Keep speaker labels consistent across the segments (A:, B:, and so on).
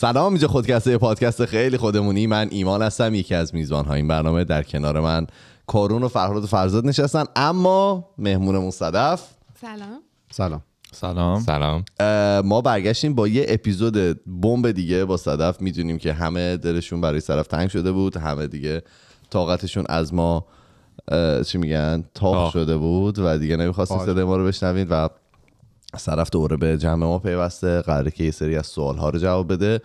A: سلام اینجا خودکسته پادکست خیلی خودمونی من ایمان هستم یکی از میزبان های این برنامه در کنار من کارون و فرهاد و فرزاد نشستن اما مهمونمون صدف سلام سلام سلام سلام ما برگشتیم با یه اپیزود بمب دیگه با صدف میدونیم که همه دلشون برای صدف تنگ شده بود همه دیگه طاقتشون از ما چی میگن تاخ شده بود و دیگه نمیخواستیم آره. صدای ما رو بشنوید و از دوره به جمع ما پیوسته قراره که یه سری از سوال ها رو جواب بده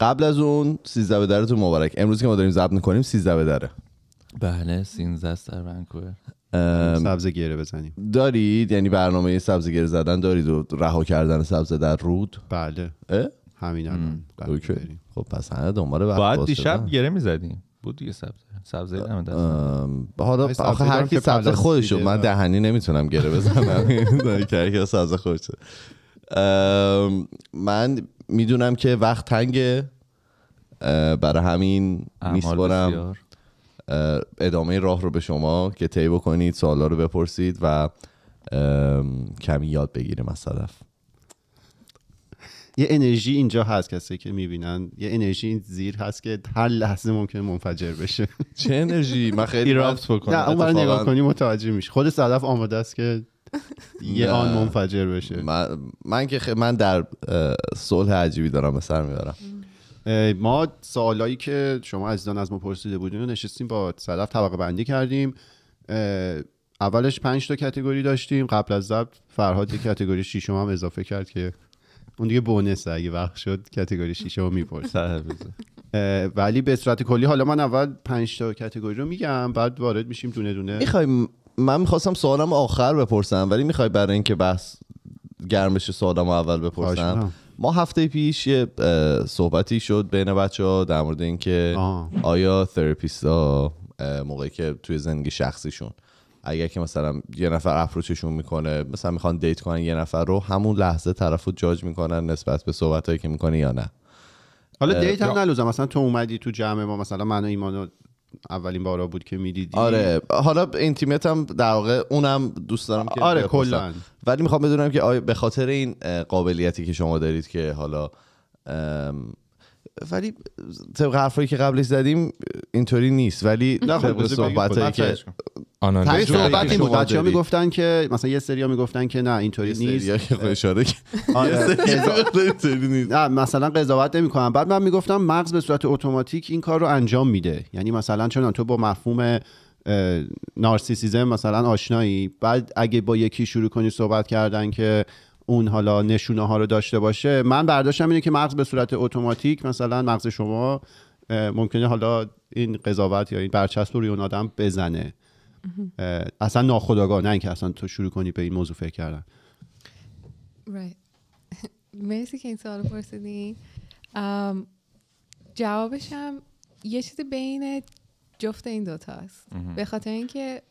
A: قبل از اون سیزده به درتون مبارک امروز که ما داریم ضبط میکنیم سیزده به دره
B: بله 13 است در ونکوور
A: سبز گره بزنیم دارید یعنی برنامه سبز گره زدن دارید و رها کردن سبز در رود بله همین الان بله، خب پس همه دنبال باید دیشب
B: گره میزدیم بود دیگه سبزه سبزه
A: دم حالا آخه هر سبزه خودشو من دهنی نمیتونم گره بزنم هر من میدونم که وقت تنگه برای همین میسپرم ادامه راه رو به شما که طی بکنید سوالا رو بپرسید و کمی یاد بگیریم از صدف
C: یه انرژی اینجا هست کسی که میبینن یه انرژی زیر هست که هر لحظه ممکن منفجر بشه چه انرژی من خیلی رفت بکنم نه نگاه کنی متوجه میشه خود صدف آماده است که یه آن
A: منفجر بشه من, که من در صلح عجیبی دارم به سر میبرم
C: ما سوالایی که شما عزیزان از ما پرسیده بودین رو نشستیم با صدف طبقه بندی کردیم اولش پنج تا کتگوری داشتیم قبل از ضبط فرهاد یه کتگوری شیشم هم اضافه کرد که اون دیگه بونسه اگه وقت شد کتگوری شیشه رو میپرس ولی به صورت کلی حالا من اول پنج تا کاتگوری رو میگم بعد وارد میشیم دونه دونه میخوایم من میخواستم سوالم
A: آخر بپرسم ولی میخوای برای اینکه بحث گرمش بشه سوالم اول بپرسم ما هفته پیش یه صحبتی شد بین بچه ها در مورد اینکه آیا تراپیست ها موقعی که توی زندگی شخصیشون اگر که مثلا یه نفر اپروچشون میکنه مثلا میخوان دیت کنن یه نفر رو همون لحظه طرف رو جاج میکنن نسبت به صحبت که میکنه یا نه
C: حالا دیت هم نلوزم مثلا تو اومدی تو جمعه ما مثلا من و ایمانو اولین بارا بود که میدیدی آره حالا اینتیمیت هم در واقع اونم
A: دوست دارم که آره کلا ولی میخوام بدونم که به خاطر این قابلیتی که شما دارید که حالا ولی طبق حرفایی که قبلش زدیم
C: اینطوری نیست ولی نه خب، خب، صحبت که بچه میگفتن که مثلا یه سری ها میگفتن که نه اینطوری نیست آره. مثلا قضاوت نمی بعد من میگفتم مغز به صورت اتوماتیک این کار رو انجام میده یعنی مثلا چون تو با مفهوم نارسیسیزم مثلا آشنایی بعد اگه با یکی شروع کنی صحبت کردن که اون حالا نشونه ها رو داشته باشه من برداشتم اینه که مغز به صورت اتوماتیک مثلا مغز شما ممکنه حالا این قضاوت یا این برچسب رو روی اون آدم بزنه اصلا ناخداگاه نه اینکه اصلا تو شروع کنی به این موضوع فکر کردن
D: مرسی که این سوال پرسیدی. جوابشم یه چیزی بین جفت این دوتاست به خاطر اینکه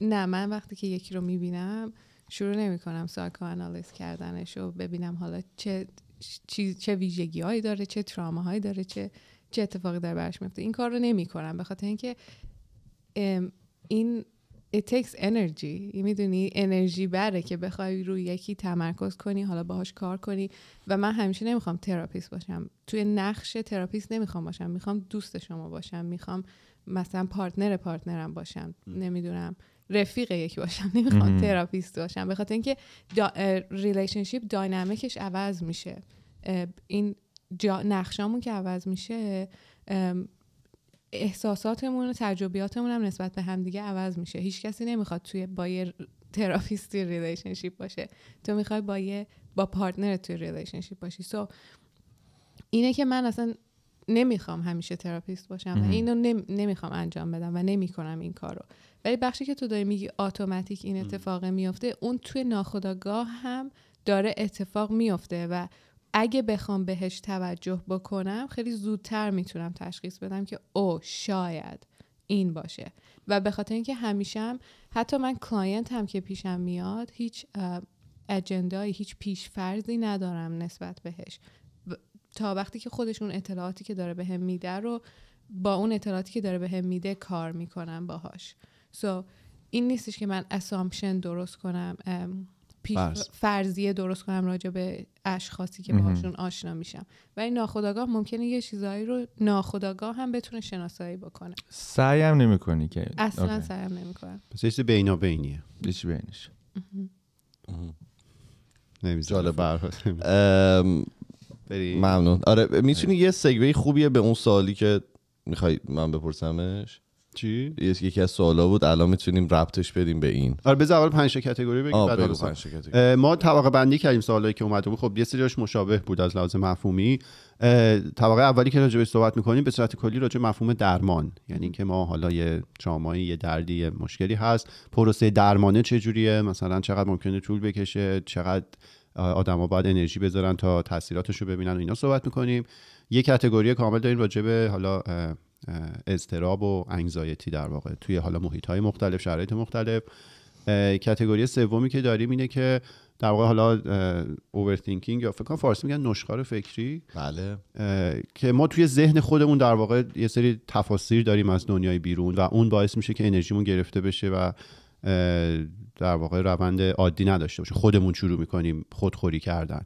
D: نه من وقتی که یکی رو میبینم شروع نمیکنم کنم ساکو آنالیز کردنش و ببینم حالا چه چی، چه ویژگی هایی داره چه تراما هایی داره چه چه اتفاقی در برش میفته این کار رو نمی کنم به خاطر اینکه این it takes energy این میدونی انرژی بره که بخوای روی یکی تمرکز کنی حالا باهاش کار کنی و من همیشه نمیخوام تراپیست باشم توی نقش تراپیست نمیخوام باشم میخوام دوست شما باشم میخوام مثلا پارتنر پارتنرم باشم نمیدونم رفیق یکی باشم نمیخوام تراپیست باشم به خاطر اینکه ریلیشنشیپ داینامیکش عوض میشه این جا، نقشامون که عوض میشه احساساتمون و تجربیاتمون هم نسبت به همدیگه عوض میشه هیچ کسی نمیخواد توی با یه تراپیستی ریلیشنشیپ باشه تو میخوای با یه با پارتنر توی ریلیشنشیپ باشی سو اینه که من اصلا نمیخوام همیشه تراپیست باشم و اینو نمیخوام انجام بدم و نمیکنم این کارو ولی بخشی که تو داری میگی اتوماتیک این اتفاق میفته اون توی ناخودآگاه هم داره اتفاق میفته و اگه بخوام بهش توجه بکنم خیلی زودتر میتونم تشخیص بدم که او شاید این باشه و به خاطر اینکه هم حتی من کلاینت هم که پیشم میاد هیچ اجندایی هیچ پیش فرضی ندارم نسبت بهش تا وقتی که خودشون اطلاعاتی که داره بهم به میده رو با اون اطلاعاتی که داره بهم به میده کار میکنم باهاش سو این نیستش که من اسامپشن درست کنم پیش فرضیه درست کنم راجع به اشخاصی که باهاشون آشنا میشم ولی ناخداگاه ممکنه یه چیزهایی رو ناخداگاه هم بتونه شناسایی بکنه
B: سعی هم کنی که اصلا سعی نمی کنم پس ایسی بینا بینیه چیز بینش جالب
C: ممنون
A: آره میتونی یه سگوی خوبیه به اون سوالی که میخوای من بپرسمش چی یکی از سوالا بود الان میتونیم ربطش بدیم به این
C: آره بذار اول پنج کاتگوری بگیم بعد ما طبقه بندی کردیم سوالایی که اومده بود خب یه سریاش مشابه بود از لحاظ مفهومی طبقه اولی که راجع صحبت میکنیم به صورت کلی راجع مفهوم درمان یعنی اینکه ما حالا یه ترامایی یه دردی یه مشکلی هست پروسه درمانه چجوریه مثلا چقدر ممکنه طول بکشه چقدر آدما باید انرژی بذارن تا تاثیراتش رو ببینن و اینا صحبت میکنیم یه کتگوری کامل داریم راجع به حالا اضطراب و انگزایتی در واقع توی حالا محیط های مختلف شرایط مختلف کتگوری سومی که داریم اینه که در واقع حالا اوورثینکینگ یا فکر کنم فارسی میگن نشخار فکری بله که ما توی ذهن خودمون در واقع یه سری تفاسیر داریم از دنیای بیرون و اون باعث میشه که انرژیمون گرفته بشه و در واقع روند عادی نداشته باشه خودمون شروع میکنیم خودخوری کردن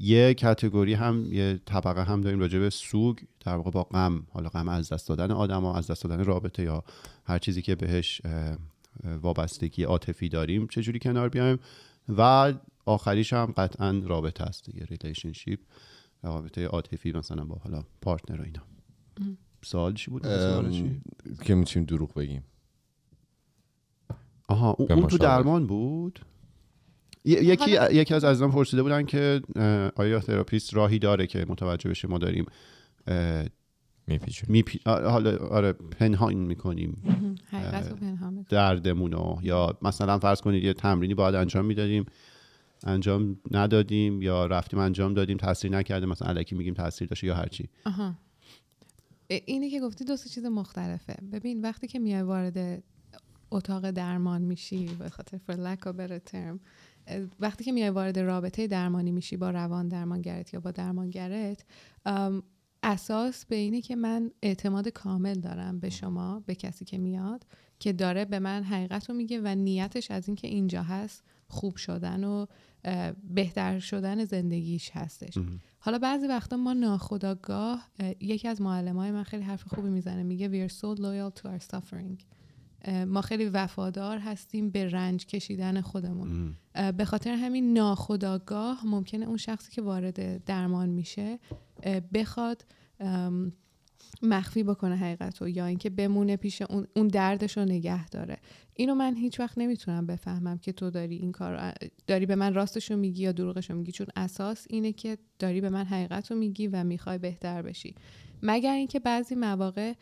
C: یه کتگوری هم یه طبقه هم داریم راجع به سوگ در واقع با غم حالا غم از دست دادن ها، از دست دادن رابطه یا هر چیزی که بهش وابستگی عاطفی داریم چجوری کنار بیایم و آخریش هم قطعا رابطه است دیگه ریلیشنشیپ رابطه عاطفی مثلا با حالا پارتنر و اینا سوال چی بود که میتونیم دروغ بگیم آها اون تو درمان بود یکی حالا... یکی از عزیزان پرسیده بودن که آیا تراپیست راهی داره که متوجه بشه ما داریم میپیچیم حالا آره پنهان میکنیم حقیقت دردمون رو یا مثلا فرض کنید یه تمرینی باید انجام میدادیم انجام ندادیم یا رفتیم انجام دادیم تاثیر نکرده مثلا علکی میگیم تاثیر داشته یا هرچی
E: اینه
D: اینی که گفتی دو چیز مختلفه ببین وقتی که میای وارد اتاق درمان میشی به خاطر for lack of better term وقتی که میای وارد رابطه درمانی میشی با روان درمانگرت یا با درمانگرت اساس به اینه که من اعتماد کامل دارم به شما به کسی که میاد که داره به من حقیقت رو میگه و نیتش از اینکه اینجا هست خوب شدن و بهتر شدن زندگیش هستش حالا بعضی وقتا ما ناخداگاه یکی از های من خیلی حرف خوبی میزنه میگه we are so loyal to our suffering ما خیلی وفادار هستیم به رنج کشیدن خودمون به خاطر همین ناخداگاه ممکنه اون شخصی که وارد درمان میشه بخواد مخفی بکنه حقیقت رو یا اینکه بمونه پیش اون, دردش رو نگه داره اینو من هیچ وقت نمیتونم بفهمم که تو داری این کار داری به من راستش رو میگی یا دروغش رو میگی چون اساس اینه که داری به من حقیقت رو میگی و میخوای بهتر بشی مگر اینکه بعضی مواقع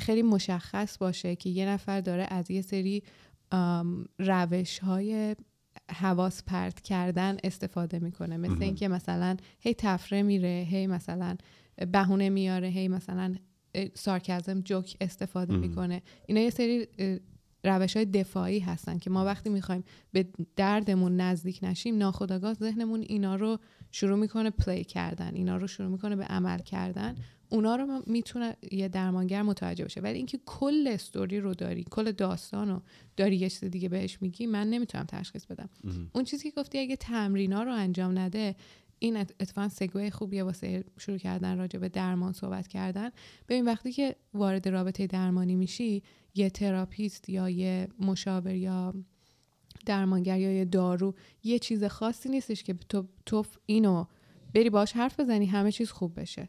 D: خیلی مشخص باشه که یه نفر داره از یه سری روش های حواس پرت کردن استفاده میکنه مثل اینکه مثلا هی تفره میره هی مثلا بهونه میاره هی مثلا سارکزم جوک استفاده میکنه اینا یه سری روش های دفاعی هستن که ما وقتی میخوایم به دردمون نزدیک نشیم ناخداگاه ذهنمون اینا رو شروع میکنه پلی کردن اینا رو شروع میکنه به عمل کردن اونا رو میتونه یه درمانگر متوجه بشه ولی اینکه کل استوری رو داری کل داستان رو داری یه چیز دیگه بهش میگی من نمیتونم تشخیص بدم اون چیزی که گفتی اگه تمرینا رو انجام نده این اتفاقا سگوه خوبیه واسه شروع کردن راجع به درمان صحبت کردن ببین وقتی که وارد رابطه درمانی میشی یه تراپیست یا یه مشاور یا درمانگر یا دارو یه چیز خاصی نیستش که تو, تو اینو بری باش حرف بزنی همه چیز خوب بشه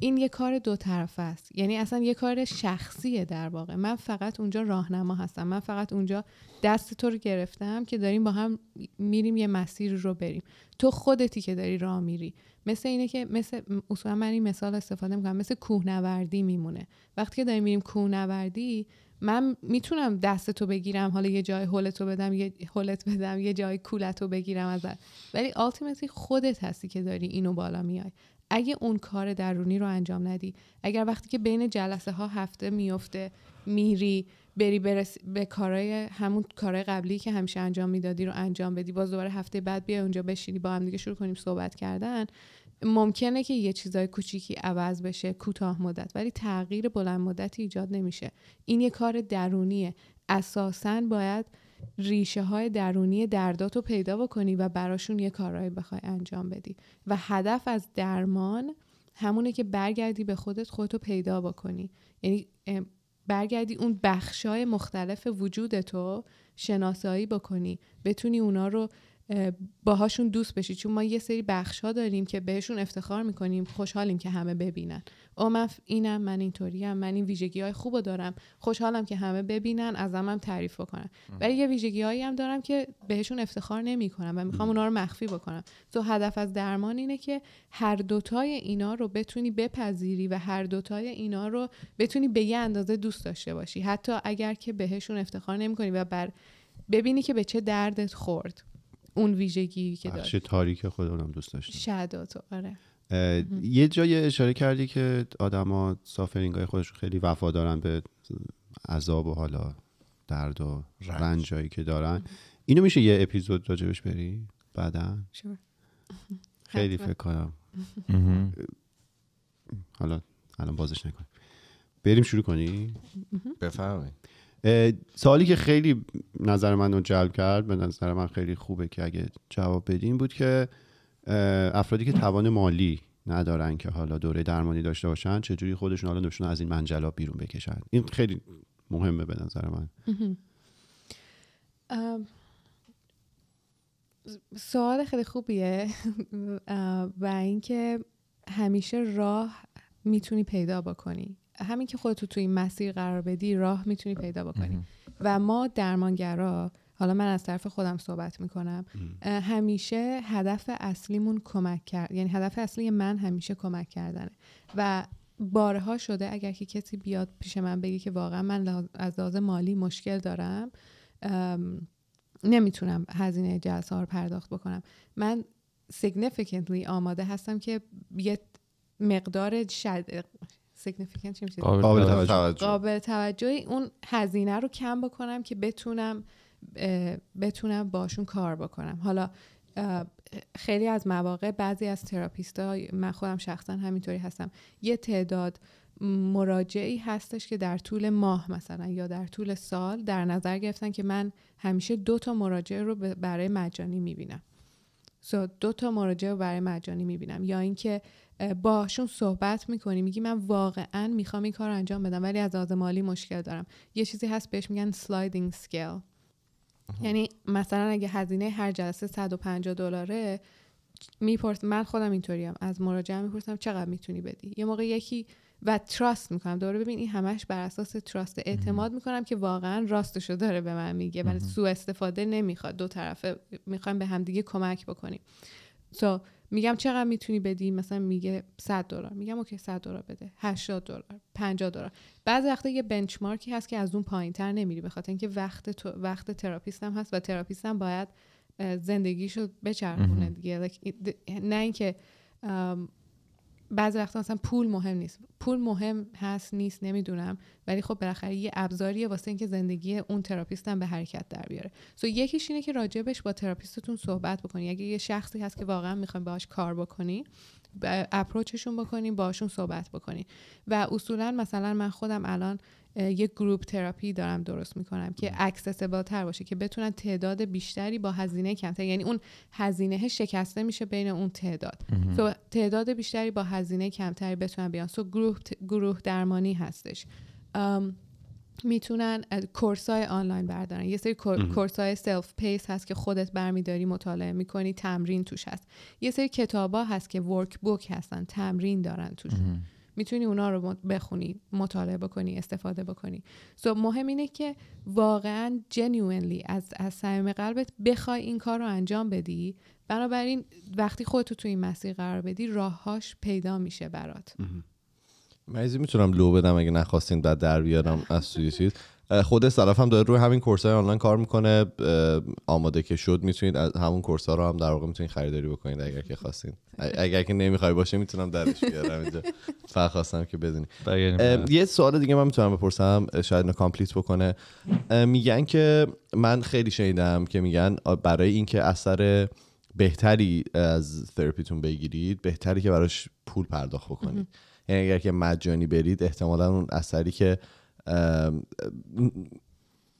D: این یه کار دو طرفه است یعنی اصلا یه کار شخصیه در واقع من فقط اونجا راهنما هستم من فقط اونجا دست تو رو گرفتم که داریم با هم میریم یه مسیر رو بریم تو خودتی که داری راه میری مثل اینه که مثل اصولا من این مثال استفاده میکنم مثل کوهنوردی میمونه وقتی که داریم میریم کوهنوردی من میتونم تو بگیرم حالا یه جای هولتو بدم یه هولت بدم یه جای کولتو بگیرم ازت ولی آلتیمتی خودت هستی که داری اینو بالا میای اگه اون کار درونی رو انجام ندی اگر وقتی که بین جلسه ها هفته میفته میری بری برس به کارهای همون کارهای قبلی که همیشه انجام میدادی رو انجام بدی باز دوباره هفته بعد بیا اونجا بشینی با هم دیگه شروع کنیم صحبت کردن ممکنه که یه چیزای کوچیکی عوض بشه کوتاه مدت ولی تغییر بلند مدتی ایجاد نمیشه این یه کار درونیه اساسا باید ریشه های درونی دردات رو پیدا بکنی و براشون یه کارهایی بخوای انجام بدی و هدف از درمان همونه که برگردی به خودت خودتو پیدا بکنی یعنی برگردی اون بخشای مختلف وجودتو شناسایی بکنی بتونی اونا رو باهاشون دوست بشی چون ما یه سری بخش ها داریم که بهشون افتخار میکنیم خوشحالیم که همه ببینن او اینم من اینطوریم من این ویژگی های خوب دارم خوشحالم که همه ببینن از هم تعریف بکنن ولی یه ویژگی هایی هم دارم که بهشون افتخار نمیکنم و میخوام اونا رو مخفی بکنم تو هدف از درمان اینه که هر دوتای اینا رو بتونی بپذیری و هر دوتای اینا رو بتونی به یه اندازه دوست داشته باشی حتی اگر که بهشون افتخار نمیکنی و بر ببینی که به چه دردت خورد اون ویژگی که
C: تاریک خود اونم دوست داشت
D: شداتو آره
C: یه جای اشاره کردی که آدما سافرینگای خودش خیلی وفادارن به عذاب و حالا درد و رنج که دارن اینو میشه یه اپیزود راجبش بری بعدا خیلی فکر کنم حالا الان بازش نکنیم بریم شروع کنی بفرمایید سوالی که خیلی نظر من رو جلب کرد به نظر من خیلی خوبه که اگه جواب بدیم بود که افرادی که توان مالی ندارن که حالا دوره درمانی داشته باشن چجوری خودشون حالا نشون از این منجلا بیرون بکشن این خیلی مهمه به نظر من
D: سوال خیلی خوبیه و اینکه همیشه راه میتونی پیدا بکنی همین که خودتو توی این مسیر قرار بدی راه میتونی پیدا بکنی و ما درمانگرا حالا من از طرف خودم صحبت میکنم همیشه هدف اصلیمون کمک کرد یعنی هدف اصلی من همیشه کمک کردنه و بارها شده اگر که کسی بیاد پیش من بگی که واقعا من از لحاظ مالی مشکل دارم نمیتونم هزینه جلسه ها رو پرداخت بکنم من significantly آماده هستم که یه مقدار شد... قابل, توجه قابل توجهی اون هزینه رو کم بکنم که بتونم بتونم باشون کار بکنم حالا خیلی از مواقع بعضی از تراپیست ها من خودم شخصا همینطوری هستم یه تعداد مراجعی هستش که در طول ماه مثلا یا در طول سال در نظر گرفتن که من همیشه دو تا مراجعه رو برای مجانی میبینم so, دو تا مراجعه رو برای مجانی میبینم یا اینکه باشون صحبت میکنی میگی من واقعا میخوام این کار انجام بدم ولی از آز مالی مشکل دارم یه چیزی هست بهش میگن سلایدینگ سکیل یعنی مثلا اگه هزینه هر جلسه 150 دلاره میپرس من خودم هم از مراجعه میپرسم چقدر میتونی بدی یه موقع یکی و تراست میکنم دوباره ببین این همش بر اساس تراست اعتماد میکنم که واقعا راستشو داره به من میگه ولی سوء استفاده نمیخواد دو طرفه میخوام به همدیگه کمک بکنیم میگم چقدر میتونی بدی مثلا میگه 100 دلار میگم اوکی 100 دلار بده 80 دلار 50 دلار بعض وقتا یه بنچمارکی هست که از اون پایینتر نمیری به خاطر اینکه وقت تو وقت تراپیستم هست و تراپیستم باید زندگیشو بچرخونه دیگه نه اینکه بعضی وقتا مثلا پول مهم نیست پول مهم هست نیست نمیدونم ولی خب بالاخره یه ابزاریه واسه اینکه زندگی اون تراپیست به حرکت در بیاره سو یکیش اینه که راجبش با تراپیستتون صحبت بکنی اگه یه شخصی هست که واقعا میخوایم باهاش کار بکنی اپروچشون بکنی باشون صحبت بکنی و اصولا مثلا من خودم الان یک گروپ تراپی دارم درست میکنم که اکسسبل تر باشه که بتونن تعداد بیشتری با هزینه کمتر یعنی اون هزینه شکسته میشه بین اون تعداد سو تعداد بیشتری با هزینه کمتری بتونن بیان سو گروه درمانی هستش میتونن کورس های آنلاین بردارن یه سری کورس های سلف پیس هست که خودت برمیداری مطالعه میکنی تمرین توش هست یه سری کتاب هست که ورک بوک هستن تمرین دارن توش میتونی اونا رو بخونی مطالعه بکنی استفاده بکنی سو مهم اینه که واقعا جنیونلی از از صمیم قلبت بخوای این کار رو انجام بدی بنابراین وقتی خودتو تو این مسیر قرار بدی راههاش پیدا میشه برات
A: مریضی میتونم لو بدم اگه نخواستین بعد در بیارم از سوی خود صرف هم داره روی همین کورس های آنلاین کار میکنه آماده که شد میتونید از همون کورس ها رو هم در واقع میتونید خریداری بکنید اگر که خواستین اگر که نمیخوای باشه میتونم درش بیارم اینجا فقط خواستم که بدونی یعنی یه سوال دیگه من میتونم بپرسم شاید اینو کامپلیت بکنه میگن که من خیلی شنیدم که میگن برای اینکه اثر بهتری از تراپیتون بگیرید بهتری که براش پول پرداخت بکنید یعنی اگر که مجانی برید احتمالا اون اثری که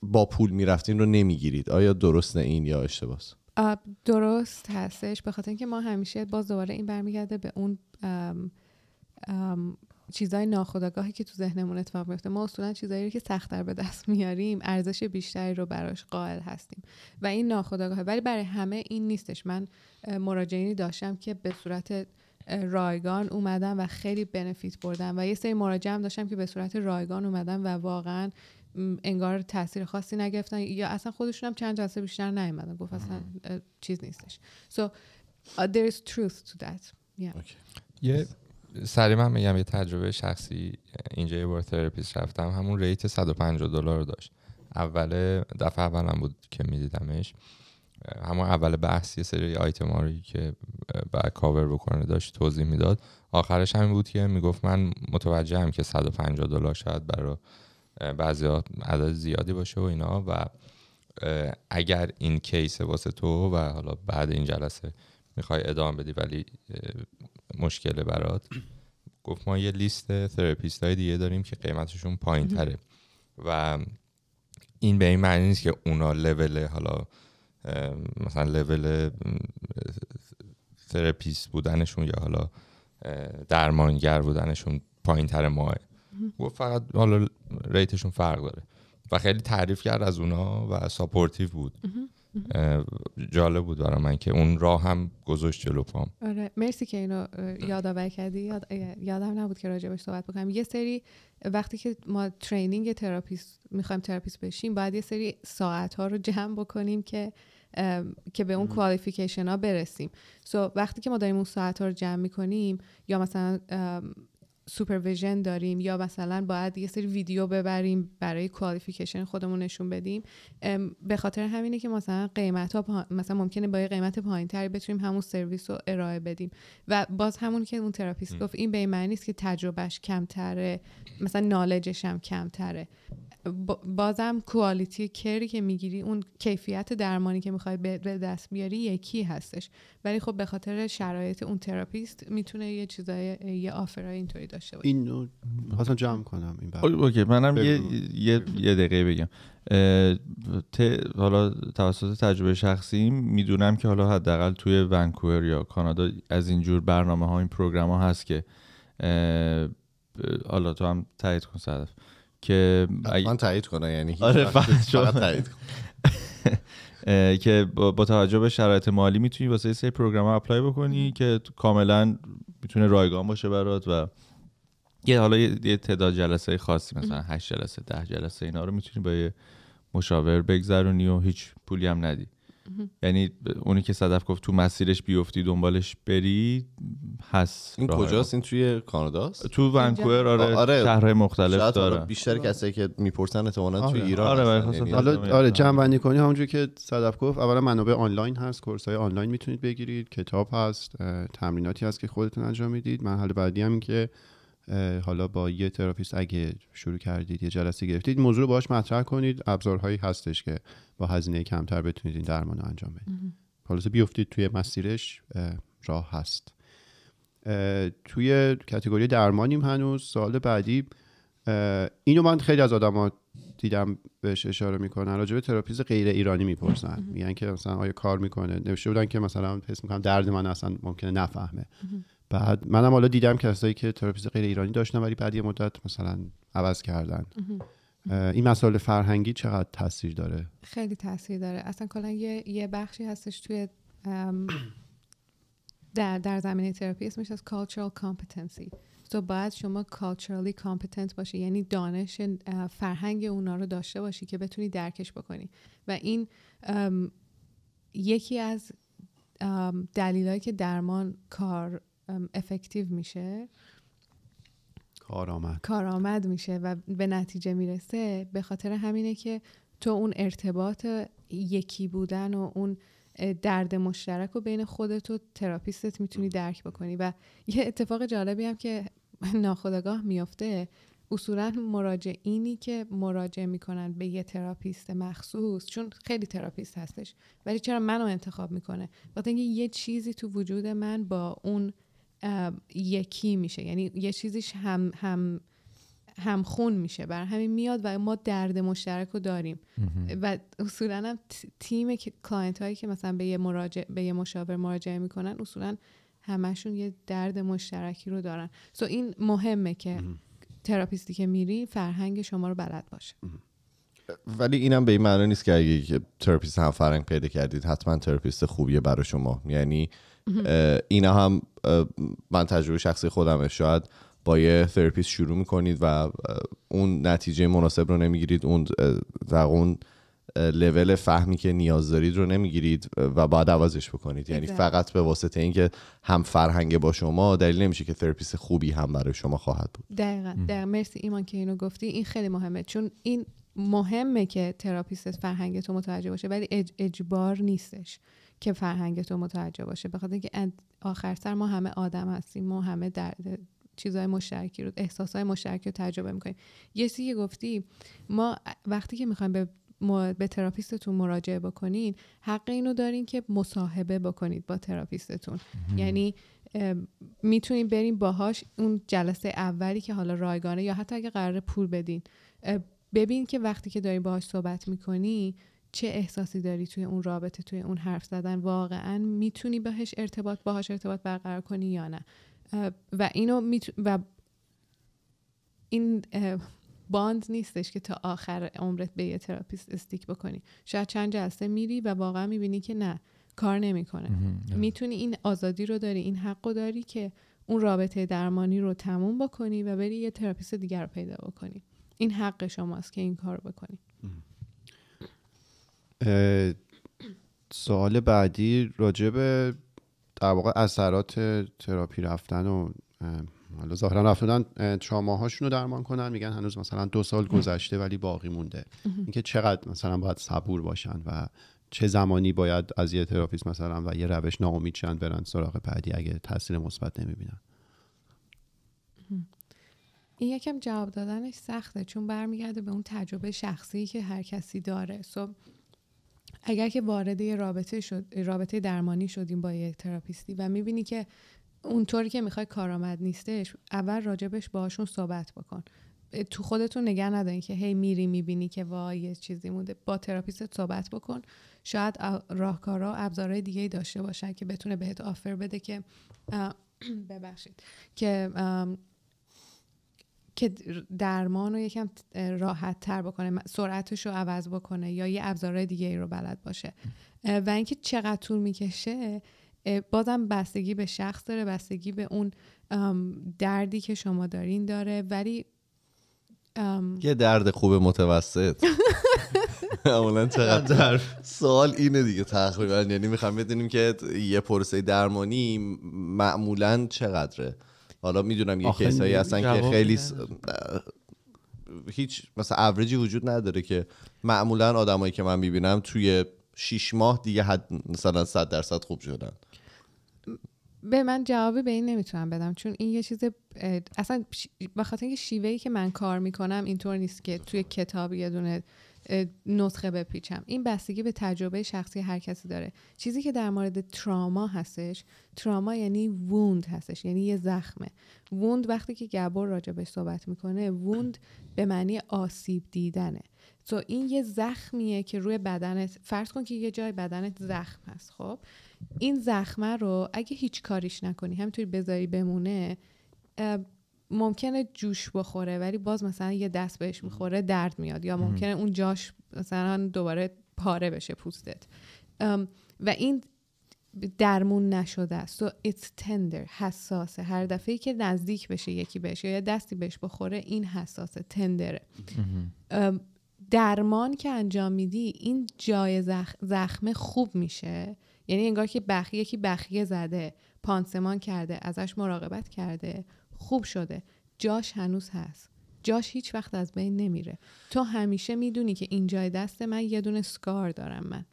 A: با پول میرفتین رو نمیگیرید آیا درست نه این یا اشتباه
D: درست هستش به خاطر اینکه ما همیشه باز دوباره این برمیگرده به اون ام ام چیزای ناخودآگاهی که تو ذهنمون اتفاق میفته ما اصولا چیزایی رو که سختتر به دست میاریم ارزش بیشتری رو براش قائل هستیم و این ناخودآگاهه ولی برای همه این نیستش من مراجعینی داشتم که به صورت رایگان اومدن و خیلی بنفیت بردن و یه سری مراجعه هم داشتم که به صورت رایگان اومدن و واقعا انگار تاثیر خاصی نگرفتن یا اصلا خودشون هم چند جلسه بیشتر نیومدن گفت اصلا چیز نیستش so uh، there is truth to that
F: سری من میگم یه تجربه شخصی اینجا یه بار رفتم همون ریت 150 دلار داشت اول دفعه اولم بود که میدیدمش همون اول بحث یه سری آیتم ها که بعد کاور بکنه داشت توضیح میداد آخرش همین بود که میگفت من متوجه هم که 150 دلار شاید برای بعضی عدد زیادی باشه و اینا و اگر این کیس واسه تو و حالا بعد این جلسه میخوای ادامه بدی ولی مشکل برات گفت ما یه لیست ترپیست های دیگه داریم که قیمتشون پایین تره و این به این معنی نیست که اونا لول حالا مثلا لول ترپیس بودنشون یا حالا درمانگر بودنشون پایین تر ماه و فقط حالا ریتشون فرق داره و خیلی تعریف کرد از اونا و ساپورتیو بود جالب بود برای من که اون راه هم گذاشت جلو پام
D: آره مرسی که اینو آره. یادآوری کردی یادم نبود که راجبش صحبت بکنم یه سری وقتی که ما ترینینگ تراپیست میخوایم تراپیست بشیم باید یه سری ساعت ها رو جمع بکنیم که که به اون کوالیفیکیشن ها برسیم سو وقتی که ما داریم اون ساعت ها رو جمع میکنیم یا مثلا سوپرویژن داریم یا مثلا باید یه سری ویدیو ببریم برای کوالیفیکیشن خودمون نشون بدیم به خاطر همینه که مثلا قیمت ها مثلا ممکنه با یه قیمت پایین تری بتونیم همون سرویس رو ارائه بدیم و باز همون که اون تراپیست گفت این به معنی نیست که تجربهش کمتره مثلا نالجش هم کمتره بازم کوالیتی کری که میگیری اون کیفیت درمانی که میخوای به دست بیاری یکی هستش ولی خب به خاطر شرایط اون تراپیست میتونه یه چیزای یه آفرای اینطوری داشته باشه
C: اینو خواستم جمع کنم این اوکی منم یه
B: یه, دقیقه بگم ت... حالا توسط تجربه شخصی میدونم که حالا حداقل توی ونکوور یا کانادا از اینجور برنامه ها این پروگرام ها هست که حالا تو هم تایید کن صدف که من تایید کنم یعنی آره فقط تایید که با توجه به شرایط مالی میتونی واسه سری پروگرام اپلای بکنی که کاملا میتونه رایگان باشه برات و یه حالا یه تعداد جلسه خاصی مثلا 8 جلسه ده جلسه اینا رو میتونی با یه مشاور بگذرونی و هیچ پولی هم ندی یعنی اونی که صدف گفت تو مسیرش بیفتی دنبالش بری هست این کجاست
A: این توی کاناداست تو ونکوور آره, آره شهرهای مختلف داره بیشتر کسایی که میپرسن احتمالاً آره. توی ایران آره یعنی- حالا آره جمع
C: بندی کنی همونجوری که صدف گفت اولا منابع آنلاین هست های آنلاین میتونید بگیرید کتاب هست تمریناتی هست که خودتون انجام میدید مرحله بعدی هم که حالا با یه تراپیست اگه شروع کردید یه جلسه گرفتید موضوع رو باهاش مطرح کنید ابزارهایی هستش که با هزینه کمتر بتونید این درمان رو انجام بدید خلاصه بیفتید توی مسیرش راه هست توی کتگوری درمانیم هنوز سال بعدی اینو من خیلی از آدما دیدم بهش اشاره میکنن راجبه به تراپیست غیر ایرانی میپرسن میگن که مثلا آیا کار میکنه نوشته بودن که مثلا حس میکنم درد من اصلا ممکنه نفهمه بعد منم حالا دیدم کسایی که تراپیست غیر ایرانی داشتن ولی بعد یه مدت مثلا عوض کردن این مسائل فرهنگی چقدر تاثیر داره
D: خیلی تاثیر داره اصلا کلا یه،, یه بخشی هستش توی در در زمینه تراپی اسمش از cultural competency تو باید شما culturally competent باشی یعنی دانش فرهنگ اونا رو داشته باشی که بتونی درکش بکنی و این یکی از دلیلایی که درمان کار افکتیو میشه کارآمد کارآمد میشه و به نتیجه میرسه به خاطر همینه که تو اون ارتباط یکی بودن و اون درد مشترک و بین خودت و تراپیستت میتونی درک بکنی و یه اتفاق جالبی هم که ناخودآگاه میافته اصولا مراجعینی که مراجعه میکنن به یه تراپیست مخصوص چون خیلی تراپیست هستش ولی چرا منو انتخاب میکنه وقتی اینکه یه چیزی تو وجود من با اون یکی میشه یعنی یه چیزیش هم هم خون میشه بر همین میاد و ما درد مشترک رو داریم و اصولا هم تیم کلاینت هایی که مثلا به یه, مراجع، به یه مشاور مراجعه میکنن اصولا همشون یه درد مشترکی رو دارن سو این مهمه که تراپیستی که میری فرهنگ شما رو بلد باشه
A: ولی اینم به این معنی نیست که اگه تراپیست هم فرهنگ پیدا کردید حتما تراپیست خوبیه برای شما یعنی اینا هم من تجربه شخصی خودمه شاید با یه ترپیس شروع میکنید و اون نتیجه مناسب رو نمیگیرید اون در اون لول فهمی که نیاز دارید رو نمیگیرید و بعد عوضش بکنید یعنی فقط به واسطه اینکه هم فرهنگ با شما دلیل نمیشه که تراپیست خوبی هم برای شما خواهد
D: بود دقیقا, دقیقا. مرسی ایمان که اینو گفتی این خیلی مهمه چون این مهمه که تراپیست فرهنگ تو متوجه باشه ولی اجبار نیستش که فرهنگ تو متوجه باشه بخاطر اینکه آخر سر ما همه آدم هستیم ما همه در چیزهای مشترکی رو احساسهای مشترکی رو تجربه میکنیم یه که گفتی ما وقتی که میخوایم به به تراپیستتون مراجعه بکنین حق اینو دارین که مصاحبه بکنید با تراپیستتون یعنی میتونین بریم باهاش اون جلسه اولی که حالا رایگانه یا حتی اگه قرار پول بدین ببین که وقتی که داری باهاش صحبت میکنی چه احساسی داری توی اون رابطه توی اون حرف زدن واقعا میتونی بهش ارتباط باهاش ارتباط برقرار کنی یا نه و اینو و این باند نیستش که تا آخر عمرت به یه تراپیست استیک بکنی شاید چند جلسه میری و واقعا میبینی که نه کار نمیکنه میتونی آره. این آزادی رو داری این حق رو داری که اون رابطه درمانی رو تموم بکنی و بری یه تراپیست دیگر رو پیدا بکنی این حق شماست که این کار بکنی
C: سوال بعدی راجع به در واقع اثرات تراپی رفتن و حالا ظاهرا رفتن تراماهاشون رو درمان کنن میگن هنوز مثلا دو سال گذشته ولی باقی مونده اینکه چقدر مثلا باید صبور باشن و چه زمانی باید از یه تراپیست مثلا و یه روش ناامید شن برن سراغ بعدی اگه تاثیر مثبت نمیبینن
D: این یکم جواب دادنش سخته چون برمیگرده به اون تجربه شخصی که هر کسی داره صبح اگر که وارد رابطه شد رابطه درمانی شدیم با یک تراپیستی و میبینی که اونطوری که میخوای کارآمد نیستش اول راجبش باشون صحبت بکن تو خودتون نگه ندارین که هی میری میبینی که وای یه چیزی مونده با تراپیستت صحبت بکن شاید راهکارا ابزارهای دیگه داشته باشن که بتونه بهت آفر بده که ببخشید که که درمان رو یکم راحت تر بکنه سرعتش رو عوض بکنه یا یه ابزارهای دیگه ای رو بلد باشه و اینکه چقدر طول میکشه بازم بستگی به شخص داره بستگی به اون دردی که شما دارین داره ولی
A: یه درد خوب متوسط اولا چقدر سوال اینه دیگه تقریبا یعنی میخوام بدونیم که یه پروسه درمانی معمولا چقدره حالا میدونم یه کسایی هستن که خیلی هیچ مثلا اوریجی وجود نداره که معمولا آدمایی که من میبینم توی شیش ماه دیگه حد مثلا 100 درصد خوب شدن
D: به من جوابی به این نمیتونم بدم چون این یه چیز اصلا بخاطر اینکه شیوهی که من کار میکنم اینطور نیست که توی کتاب یه دونه نسخه بپیچم این بستگی به تجربه شخصی هر کسی داره چیزی که در مورد تراما هستش تراما یعنی ووند هستش یعنی یه زخمه ووند وقتی که گبر به صحبت میکنه ووند به معنی آسیب دیدنه تو این یه زخمیه که روی بدنت فرض کن که یه جای بدنت زخم هست خب این زخمه رو اگه هیچ کاریش نکنی همینطوری بذاری بمونه ممکنه جوش بخوره ولی باز مثلا یه دست بهش میخوره درد میاد یا ممکنه اون جاش مثلا دوباره پاره بشه پوستت و این درمون نشده است و ایتس تندر حساسه هر دفعه که نزدیک بشه یکی بهش یا دستی بهش بخوره این حساسه تندره درمان که انجام میدی این جای زخم خوب میشه یعنی انگار که بخی یکی بخیه زده پانسمان کرده ازش مراقبت کرده خوب شده جاش هنوز هست جاش هیچ وقت از بین نمیره تو همیشه میدونی که جای دست من یه دونه سکار دارم من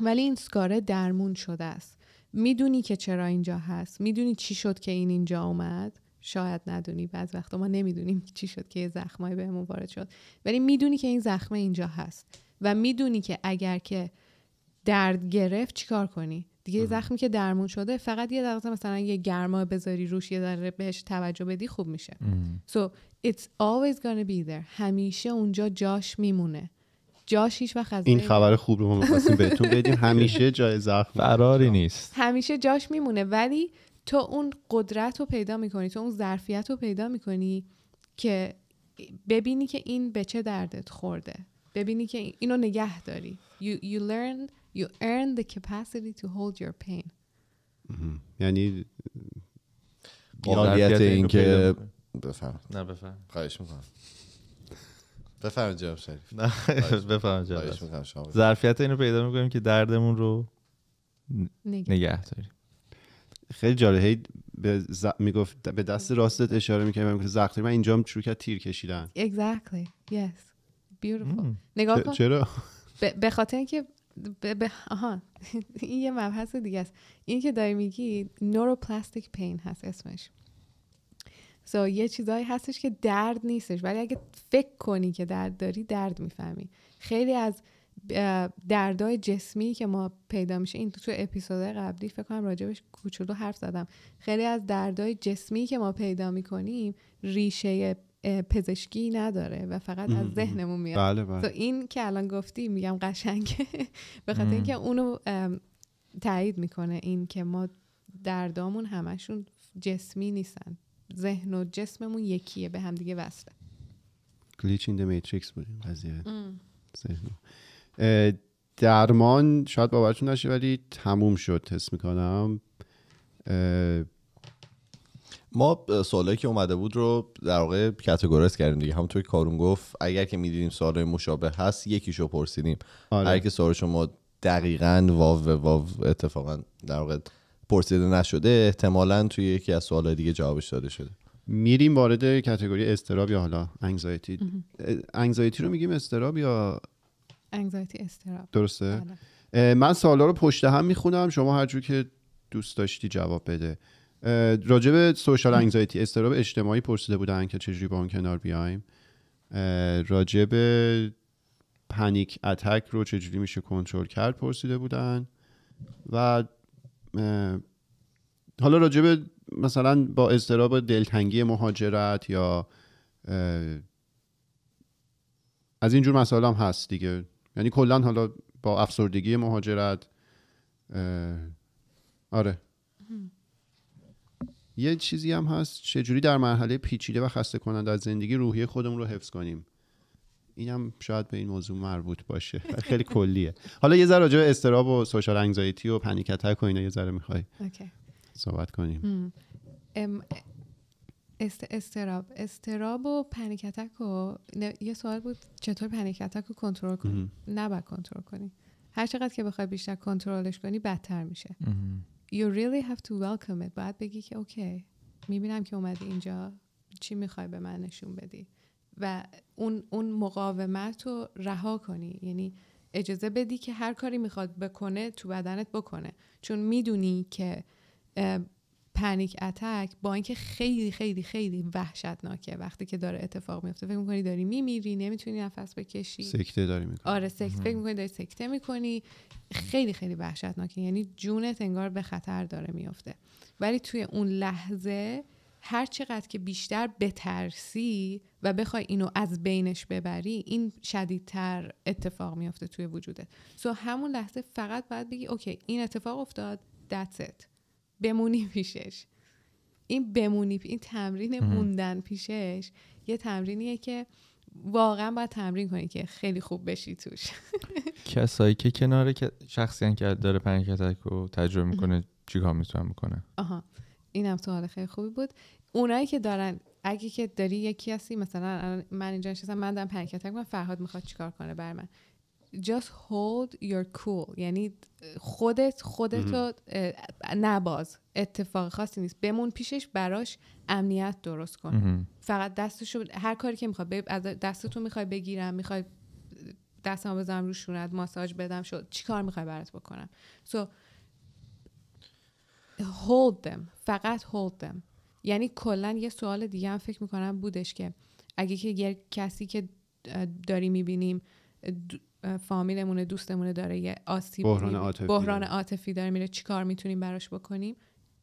D: ولی این سکاره درمون شده است میدونی که چرا اینجا هست میدونی چی شد که این اینجا اومد شاید ندونی بعض وقت ما نمیدونیم چی شد که یه زخمای بهمون وارد شد ولی میدونی که این زخم اینجا هست و میدونی که اگر که درد گرفت چیکار کنی دیگه زخمی که درمون شده فقط یه دقیقه مثلا یه گرما بذاری روش یه ذره بهش توجه بدی خوب میشه so it's always gonna be there همیشه اونجا جاش میمونه جاش هیچ وقت این خبر
C: خوب
B: رو ما بهتون بدیم همیشه جای زخم فراری نیست
D: همیشه جاش میمونه ولی تو اون قدرت رو پیدا میکنی تو اون ظرفیت رو پیدا میکنی که ببینی که این به چه دردت خورده ببینی که اینو نگه داری you, you learn You earn the capacity to hold your pain
C: یعنی
B: قابلیت این که بفهم نه بفهم خواهش میکنم
A: بفهم جواب شریف نه بفهم جناب
B: ظرفیت اینو پیدا میکنیم که دردمون رو نگه داریم خیلی
C: جالبه هی به ز... میگفت به دست راستت اشاره میکنه من زخم من اینجام شروع کرد تیر کشیدن
D: exactly yes beautiful نگاه کن چرا به خاطر اینکه به آها این یه مبحث دیگه است این که داری میگی نوروپلاستیک پین هست اسمش سو یه چیزایی هستش که درد نیستش ولی اگه فکر کنی که درد داری درد میفهمی خیلی از دردای جسمی که ما پیدا میشه این تو اپیزود قبلی فکر کنم راجبش کوچولو حرف زدم خیلی از دردای جسمی که ما پیدا میکنیم ریشه پزشکی نداره و فقط از ذهنمون میاد بله،, بله تو این که الان گفتی میگم قشنگه به خاطر اینکه اونو تایید میکنه این که ما دردامون همشون جسمی نیستن ذهن و جسممون یکیه به دیگه وصله
C: گلیچ این بودیم درمان شاید باورتون نشه ولی تموم شد حس میکنم ما سوالایی که اومده بود رو در واقع کاتگوریز کردیم
A: دیگه همونطور که کارون گفت اگر که میدیدیم سوال مشابه هست یکیشو پرسیدیم آره. اگر که سوال شما دقیقا واو واو اتفاقا در واقع پرسیده نشده
C: احتمالا توی یکی از سوالای دیگه جوابش داده شده میریم وارد کاتگوری استراب یا حالا انگزایتی انگزایتی رو میگیم استراب یا
D: انگزایتی استراب
C: درسته بله. من سوالا رو پشت هم میخونم شما هر که دوست داشتی جواب بده راجب سوشال انگزایتی استراب اجتماعی پرسیده بودن که چجوری با اون کنار بیایم راجب پنیک اتک رو چجوری میشه کنترل کرد پرسیده بودن و حالا راجب مثلا با اضطراب دلتنگی مهاجرت یا از اینجور مسائل هم هست دیگه یعنی کلا حالا با افسردگی مهاجرت آره یه چیزی هم هست چجوری در مرحله پیچیده و خسته کنند از زندگی روحی خودمون رو حفظ کنیم این هم شاید به این موضوع مربوط باشه خیلی کلیه حالا یه ذره راجع استراب و سوشال انگزایتی و پنیک اتک و اینا یه ذره میخوای صحبت کنیم
D: است استراب استراب و پنیک و یه سوال بود چطور پنیک رو کنترل کنی نباید کنترل کنی هر چقدر که بخوای بیشتر کنترلش کنی بدتر میشه you really have to welcome it باید بگی که اوکی میبینم که اومدی اینجا چی میخوای به من نشون بدی و اون, اون مقاومت رو رها کنی یعنی اجازه بدی که هر کاری میخواد بکنه تو بدنت بکنه چون میدونی که پنیک اتک با اینکه خیلی خیلی خیلی وحشتناکه وقتی که داره اتفاق میفته فکر میکنی داری میمیری نمیتونی نفس بکشی سکته داری میکنی آره سکته فکر میکنی داری سکته میکنی خیلی خیلی وحشتناکه یعنی جونت انگار به خطر داره میفته ولی توی اون لحظه هر چقدر که بیشتر بترسی و بخوای اینو از بینش ببری این شدیدتر اتفاق میافته توی وجودت سو همون لحظه فقط باید بگی اوکی این اتفاق افتاد that's بمونی پیشش این بمونی این تمرین موندن پیشش یه تمرینیه که واقعا باید تمرین کنی که خیلی خوب بشی توش
B: کسایی که کنار شخصی که داره پنج کتک رو تجربه میکنه چیکار میتونن میکنه
D: آها این هم سوال خیلی خوبی بود اونایی که دارن اگه که داری یکی هستی مثلا من اینجا نشستم من دارم پنکتک من فرهاد میخواد چیکار کنه بر من just hold your cool یعنی خودت خودتو نباز اتفاق خاصی نیست بمون پیشش براش امنیت درست کن فقط دستشو هر کاری که میخواد دستتو میخوای بگیرم میخوای دستمو بزنم رو شونت ماساژ بدم شد کار میخوای برات بکنم so, hold them فقط hold them یعنی کلا یه سوال دیگه هم فکر میکنم بودش که اگه که یه کسی که داری میبینیم فامیلمونه دوستمونه داره یه آسیب بحران عاطفی بحران عاطفی داره میره چیکار میتونیم براش بکنیم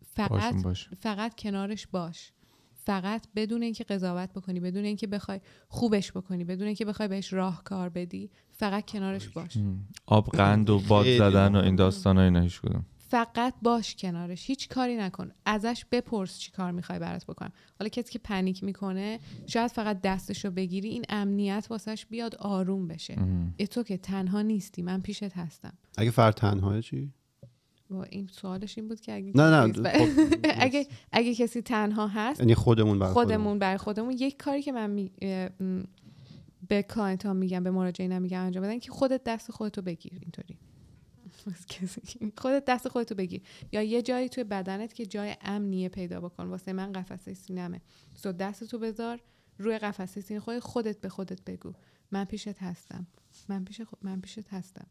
D: فقط فقط کنارش باش فقط بدون اینکه قضاوت بکنی بدون اینکه بخوای خوبش بکنی بدون اینکه بخوای بهش راهکار بدی فقط کنارش باش
B: آب قند و باد زدن و این داستانای اینا هیچ
D: فقط باش کنارش هیچ کاری نکن ازش بپرس چی کار میخوای برات بکنم حالا کسی که پنیک میکنه شاید فقط دستش رو بگیری این امنیت واسش بیاد آروم بشه ای تو که تنها نیستی من پیشت هستم
C: اگه فرد تنها چی
D: و این سوالش این بود که اگه نه نه خب، اگه اگه کسی تنها هست یعنی خودمون بر خودمون, خودمون یک کاری که من می... به کلاینت ها میگم به مراجعه میگم انجام بدن که خودت دست خودتو بگیر اینطوری خودت دست خودتو بگی یا یه جایی توی بدنت که جای امنیه پیدا بکن واسه من قفسه سینمه سو دستتو بذار روی قفسه سینه خود خودت به خودت بگو من پیشت هستم من پیش من پیشت هستم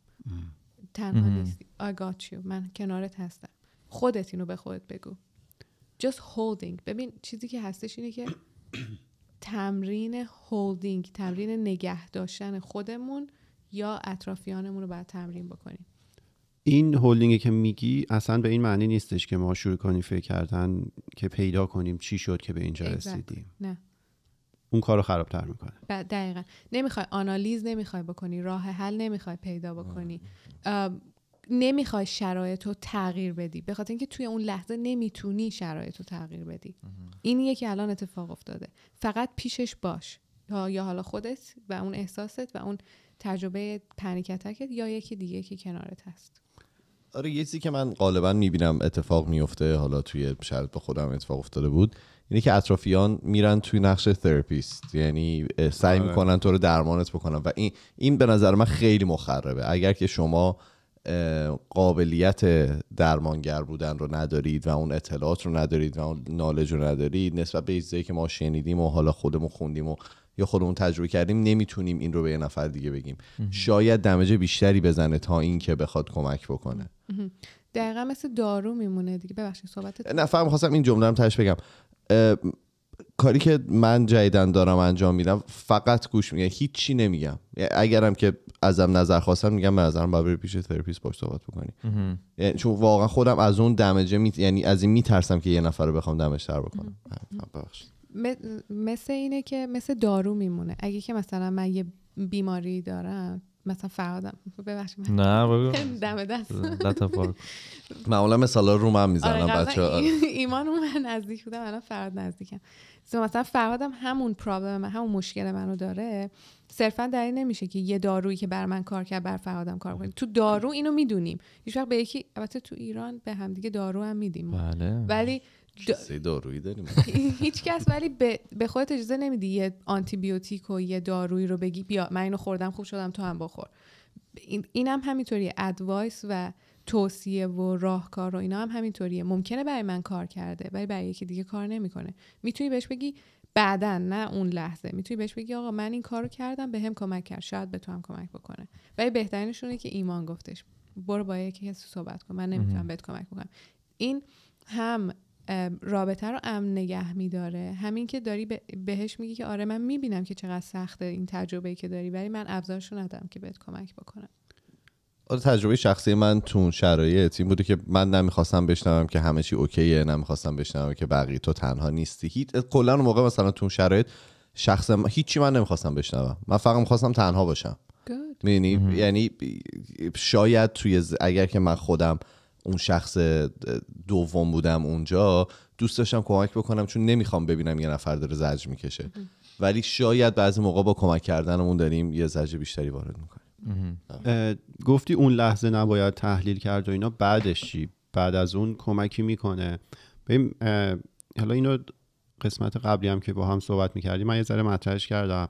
D: تنها نیستی I got you من کنارت هستم خودت اینو به خودت بگو just holding ببین چیزی که هستش اینه که تمرین holding تمرین نگه داشتن خودمون یا اطرافیانمون رو باید تمرین بکنیم
C: این هولدینگی که میگی اصلا به این معنی نیستش که ما شروع کنیم فکر کردن که پیدا کنیم چی شد که به اینجا رسیدیم نه اون کار رو خرابتر میکنه
D: دقیقا نمیخوای آنالیز نمیخوای بکنی راه حل نمیخوای پیدا بکنی نمیخوای شرایط رو تغییر بدی به خاطر اینکه توی اون لحظه نمیتونی شرایط رو تغییر بدی این یکی الان اتفاق افتاده فقط پیشش باش یا حالا خودت و اون احساست و اون تجربه پنیکتکت یا یکی دیگه که کنارت هست
A: آره یه چیزی که من غالبا میبینم اتفاق میفته حالا توی شرط به خودم اتفاق افتاده بود اینه که اطرافیان میرن توی نقش تراپیست یعنی سعی آره. میکنن تو رو درمانت بکنن و این این به نظر من خیلی مخربه اگر که شما قابلیت درمانگر بودن رو ندارید و اون اطلاعات رو ندارید و اون نالج رو ندارید نسبت به چیزایی که ما شنیدیم و حالا خودمون خوندیم و یا خودمون تجربه کردیم نمیتونیم این رو به یه نفر دیگه بگیم شاید دمج بیشتری بزنه تا اینکه بخواد کمک بکنه
D: دقیقا مثل دارو میمونه دیگه ببخشید صحبت نه خواستم
A: این جمله هم تاش بگم کاری که من جدیدن دارم انجام میدم فقط گوش میگم یعنی هیچی نمیگم یعنی اگرم که ازم نظر خواستم میگم به نظرم باید پیش تراپیست باش صحبت بکنی یعنی چون واقعا خودم از اون دمجه می... یعنی از این میترسم که یه نفر رو بخوام دمجتر بکنم ببخشید
D: مثل اینه که مثل دارو میمونه اگه که مثلا من یه بیماری دارم مثلا فرادم ببخشید نه بگو دم دست
A: معمولا مثلا رو من میزنم بچه
D: ایمان اون من نزدیک بودم الان فراد نزدیکم مثلا فرادم همون پرابلم همون مشکل منو داره صرفا دلیل نمیشه که یه دارویی که بر من کار کرد بر فرادم کار کنه تو دارو اینو میدونیم هیچ وقت به یکی البته تو ایران به همدیگه دارو هم میدیم بله. ولی
A: قصه دارویی داریم
D: هیچ کس ولی به خودت اجازه نمیدی یه آنتی بیوتیک و یه دارویی رو بگی بیا من اینو خوردم خوب شدم تو هم بخور اینم همینطوریه ادوایس و توصیه و راهکار و اینا هم همینطوریه ممکنه برای من کار کرده ولی برای یکی دیگه کار نمیکنه میتونی بهش بگی بعدا نه اون لحظه میتونی بهش بگی آقا من این کارو کردم به هم کمک کرد شاید به تو هم کمک بکنه ولی بهترینشونه که ایمان گفتش برو با یکی کسی صحبت کن من نمیتونم بهت کمک بکنم این هم رابطه رو امن نگه میداره همین که داری بهش میگی که آره من میبینم که چقدر سخته این تجربه که داری ولی من ابزارشو ندارم که بهت کمک بکنم
A: آره تجربه شخصی من تو شرایط این بوده که من نمیخواستم بشنوم که همه چی اوکیه نمیخواستم بشنوم که بقیه تو تنها نیستی هیچ کلا موقع مثلا تو شرایط شخصم هیچی من نمیخواستم بشنوم من فقط میخواستم تنها باشم میدونی یعنی شاید توی اگر که من خودم اون شخص دوم بودم اونجا دوست داشتم کمک بکنم چون نمیخوام ببینم یه نفر داره زج میکشه ولی شاید بعضی موقع با کمک کردنمون داریم یه زج بیشتری وارد میکنیم
C: گفتی اون لحظه نباید تحلیل کرد و اینا بعدش چی بعد از اون کمکی میکنه ببین حالا اینو قسمت قبلی هم که با هم صحبت میکردیم من یه ذره مطرحش کردم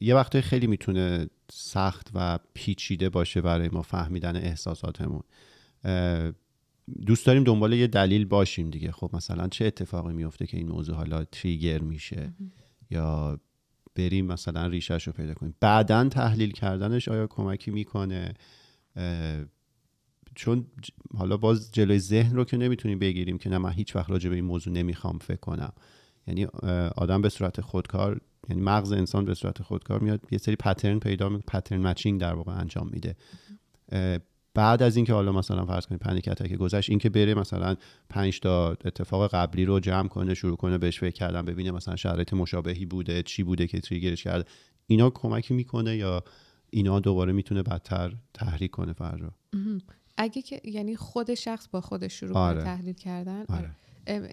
C: یه وقته خیلی میتونه سخت و پیچیده باشه برای ما فهمیدن احساساتمون دوست داریم دنبال یه دلیل باشیم دیگه خب مثلا چه اتفاقی میفته که این موضوع حالا تریگر میشه یا بریم مثلا ریشهش رو پیدا کنیم بعدا تحلیل کردنش آیا کمکی میکنه چون حالا باز جلوی ذهن رو که نمیتونیم بگیریم که نه من هیچ وقت راجع به این موضوع نمیخوام فکر کنم یعنی آدم به صورت خودکار یعنی مغز انسان به صورت خودکار میاد یه سری پترن پیدا میکنه پترن مچینگ در واقع انجام میده بعد از اینکه حالا مثلا فرض کنید پنیک اتاک گذشت اینکه بره مثلا 5 تا اتفاق قبلی رو جمع کنه شروع کنه بهش فکر کردن ببینه مثلا شرایط مشابهی بوده چی بوده که تریگرش کرده اینا کمکی میکنه یا اینا دوباره میتونه بدتر تحریک کنه فرد
D: اگه که یعنی خود شخص با خودش شروع آره. تحلیل کردن آره.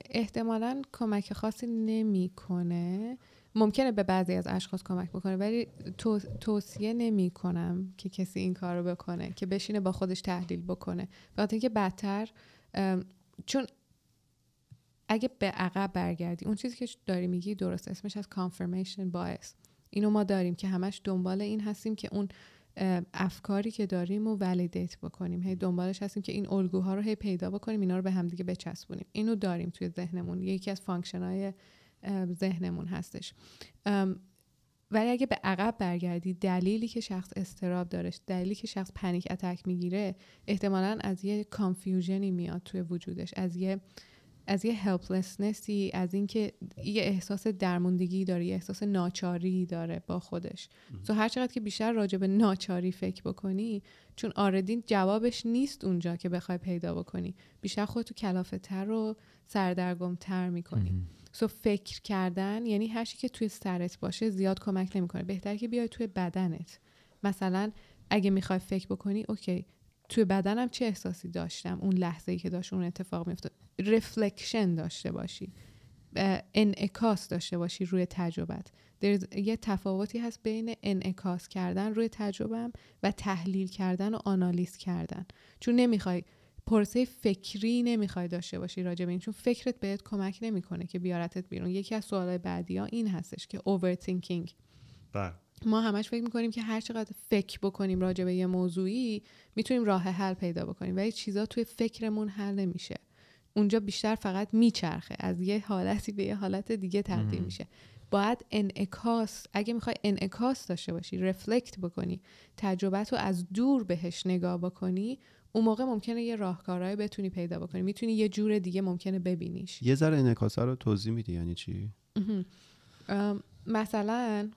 D: احتمالا کمک خاصی نمیکنه ممکنه به بعضی از اشخاص کمک بکنه ولی تو، توصیه نمی کنم که کسی این کار رو بکنه که بشینه با خودش تحلیل بکنه خاطر اینکه بدتر چون اگه به عقب برگردی اون چیزی که داری میگی درست اسمش از کانفرمیشن bias اینو ما داریم که همش دنبال این هستیم که اون افکاری که داریم و ولیدیت بکنیم هی دنبالش هستیم که این الگوها رو هی پیدا بکنیم اینا رو به همدیگه بچسبونیم اینو داریم توی ذهنمون یکی از فانکشنهای ذهنمون هستش ولی اگه به عقب برگردی دلیلی که شخص استراب داره دلیلی که شخص پنیک اتک میگیره احتمالا از یه کانفیوژنی میاد توی وجودش از یه از یه هلپلسنسی از اینکه یه احساس درموندگی داره یه احساس ناچاری داره با خودش تو هر چقدر که بیشتر راجع به ناچاری فکر بکنی چون آردین جوابش نیست اونجا که بخوای پیدا بکنی بیشتر خودتو کلافه تر و سردرگم تر میکنی سو فکر کردن یعنی هر که توی سرت باشه زیاد کمک نمیکنه بهتر که بیای توی بدنت مثلا اگه میخوای فکر بکنی اوکی توی بدنم چه احساسی داشتم اون لحظه ای که داشت اون اتفاق میفته، رفلکشن داشته باشی انعکاس داشته باشی روی تجربت یه تفاوتی هست بین انعکاس کردن روی تجربم و تحلیل کردن و آنالیز کردن چون نمیخوای پروسه فکری نمیخوای داشته باشی راجع به این چون فکرت بهت کمک نمیکنه که بیارتت بیرون یکی از سوالای بعدی ها این هستش که اوورتینکینگ بله. ما همش فکر میکنیم که هر چقدر فکر بکنیم راجع به یه موضوعی میتونیم راه حل پیدا بکنیم ولی چیزا توی فکرمون حل نمیشه اونجا بیشتر فقط میچرخه از یه حالتی به یه حالت دیگه تبدیل میشه باید انعکاس اگه میخوای انعکاس داشته باشی رفلکت بکنی تجربت رو از دور بهش نگاه بکنی اون موقع ممکنه یه راهکارهایی بتونی پیدا بکنی میتونی یه جور دیگه ممکنه ببینیش
C: یه ذره انعکاسا رو توضیح میدی یعنی چی
D: مثلا